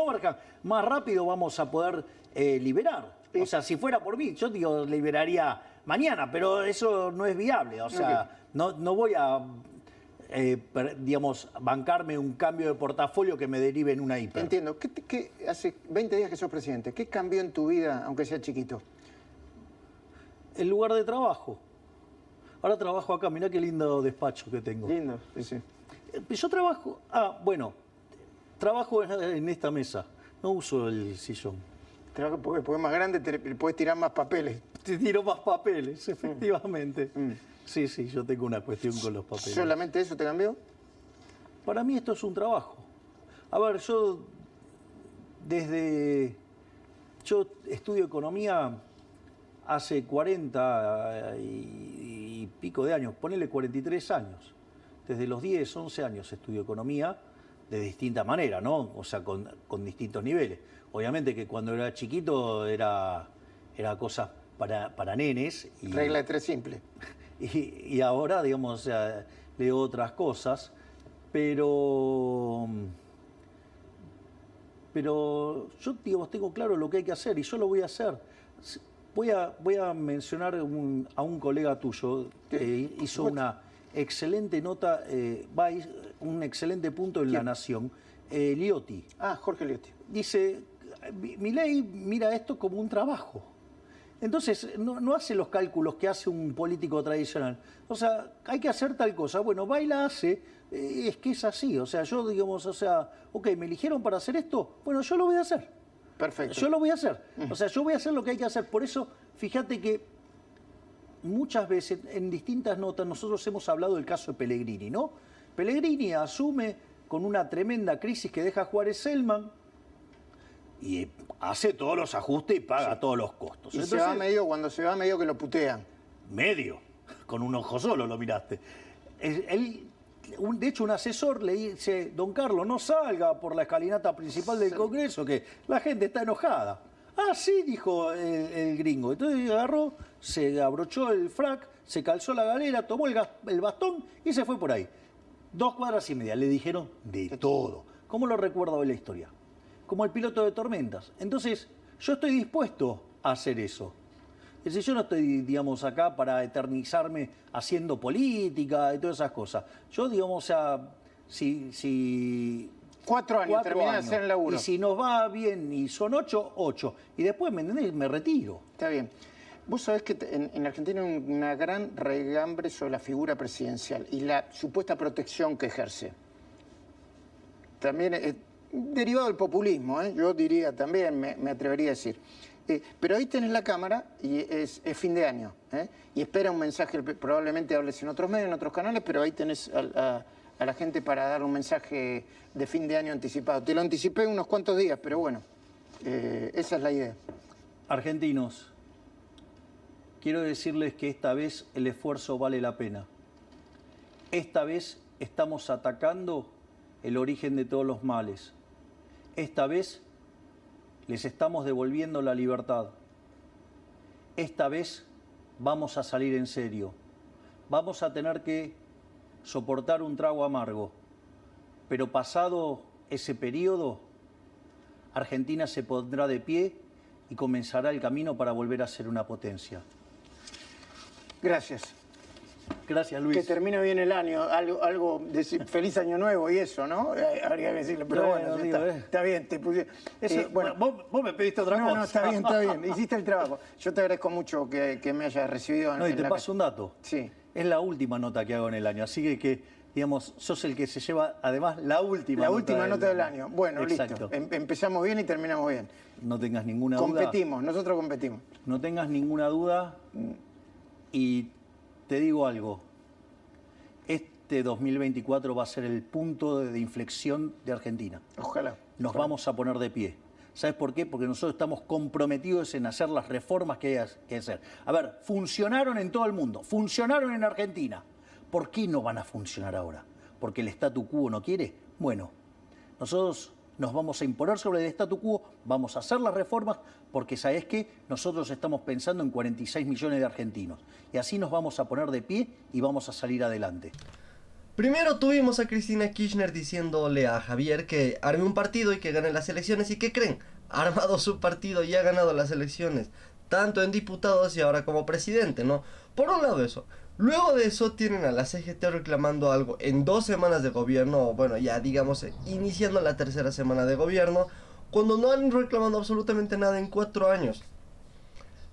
más rápido vamos a poder eh, liberar. O sea, si fuera por mí, yo digo, liberaría mañana, pero eso no es viable. O sea, no, no voy a eh, digamos, bancarme un cambio de portafolio que me derive en una IP.
Entiendo. hace 20 días que sos presidente, ¿qué cambió en tu
vida, aunque sea chiquito? El lugar de trabajo. Ahora trabajo acá, mirá qué lindo despacho que tengo. Lindo, sí, sí. Eh, yo trabajo, ah, bueno, trabajo en esta mesa, no uso el sillón. Trabajo porque,
es más grande, puedes tirar más papeles. Te tiro más papeles, mm.
efectivamente. Mm. Sí, sí, yo tengo una cuestión con los papeles. ¿Solamente eso te cambió? Para mí esto es un trabajo. A ver, yo desde... Yo estudio economía hace 40 y, pico de años, ponele 43 años. Desde los 10, 11 años estudio economía de distinta manera, ¿no? O sea, con, distintos niveles. Obviamente que cuando era chiquito era, era cosa para, nenes. Regla de tres simple y, ahora, digamos, leo otras cosas, pero, pero yo, tengo claro lo que hay que hacer y yo lo voy a hacer. Voy a, voy a mencionar a un colega tuyo que hizo una excelente nota, eh, un excelente punto en La Nación, eh, Ah, Jorge Liotti. Dice, mi ley mira esto como un trabajo. Entonces, no, hace los cálculos que hace un político tradicional. O sea, hay que hacer tal cosa. Bueno, baila hace, eh, es que es así. O sea, yo, digamos, o sea, ok, me eligieron para hacer esto, bueno, yo lo voy a hacer. Perfecto. Yo lo voy a hacer. O sea, yo voy a hacer lo que hay que hacer. Por eso, fíjate que muchas veces en distintas notas nosotros hemos hablado del caso de Pellegrini, ¿no? Pellegrini asume con una tremenda crisis que deja Juárez Selman, y hace todos los ajustes y paga todos los costos. medio, cuando se va medio que lo putean. Medio, *laughs* con un ojo solo lo miraste. Él, de hecho, un asesor le dice, don Carlos, no salga por la escalinata principal del Congreso, que la gente está enojada. Ah, sí, dijo el, gringo. Entonces agarró, se abrochó el frac, se calzó la galera, tomó el, el bastón y se fue por ahí. Dos cuadras y media, le dijeron de todo. ¿Cómo lo recuerda hoy la historia? como el piloto de tormentas. Entonces, yo estoy dispuesto a hacer eso. Es decir, yo no estoy, digamos, acá para eternizarme haciendo política y todas esas cosas. Yo, digamos, o sea, si... cuatro años, terminé de hacer el laburo. Y si nos va bien y son ocho, ocho. Y después,
¿me entendés? Me retiro. Está bien. Vos sabés que en, Argentina hay una gran regambre sobre la figura presidencial y la supuesta protección que ejerce. También eh, derivado del populismo, ¿eh? yo diría también, me, atrevería a decir. Eh, pero ahí tenés la cámara y es, fin de año. ¿eh? Y espera un mensaje, probablemente hables en otros medios, en otros canales, pero ahí tenés a, la gente para dar un mensaje de fin de año anticipado. Te lo anticipé unos cuantos días, pero bueno, esa es la idea.
Argentinos, quiero decirles que esta vez el esfuerzo vale la pena. Esta vez estamos atacando el origen de todos los males esta vez les estamos devolviendo la libertad. Esta vez vamos a salir en serio. Vamos a tener que soportar un trago amargo. Pero pasado ese periodo, Argentina se pondrá de pie y comenzará el camino para volver a ser una potencia.
Gracias. Gracias, Luis. Que termine bien el año, algo, de feliz año nuevo y eso, ¿no? Eh, habría que decirle, pero bueno, eh. está, bien, te puse... Eh, bueno, vos, me pediste otra no, cosa. No, está bien, está bien, *laughs* hiciste el trabajo. Yo te agradezco mucho que, me hayas recibido. En, no, y te paso un dato.
Sí. Es la última nota que hago en el año, así que, digamos, sos el que se lleva, además, la última La última nota del año. Bueno, listo. Em,
empezamos bien y terminamos bien. No tengas ninguna duda. Competimos,
nosotros competimos. No tengas ninguna duda y te digo algo, este 2024 va a ser el punto de inflexión de Argentina. Ojalá. Nos vamos a poner de pie. ¿Sabes por qué? Porque nosotros estamos comprometidos en hacer las reformas que hay que hacer. A ver, funcionaron en todo el mundo, funcionaron en Argentina. ¿Por qué no van a funcionar ahora? ¿Porque el statu quo no quiere? Bueno, nosotros nos vamos a imponer sobre el statu quo, vamos a hacer las reformas, porque sabes que nosotros estamos pensando en 46 millones de argentinos. Y así nos vamos a poner de pie
y vamos a salir adelante. Primero tuvimos a Cristina Kirchner diciéndole a Javier que arme un partido y que gane las elecciones. ¿Y qué creen? Ha armado su partido y ha ganado las elecciones, tanto en diputados y ahora como presidente, ¿no? Por un lado eso. Luego de eso tienen a la CGT reclamando algo en dos semanas de gobierno, bueno, ya digamos, eh, iniciando la tercera semana de gobierno, cuando no han reclamado absolutamente nada en cuatro años.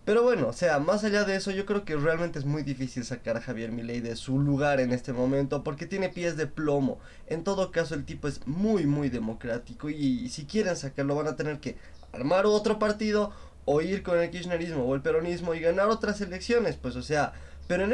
Pero bueno, o sea, más allá de eso, yo creo que realmente es muy difícil sacar a Javier Milei de su lugar en este momento porque tiene pies de plomo. En todo caso, el tipo es muy, muy democrático y, si quieren sacarlo van a tener que armar otro partido o ir con el kirchnerismo o el peronismo y ganar otras elecciones, pues o sea, pero en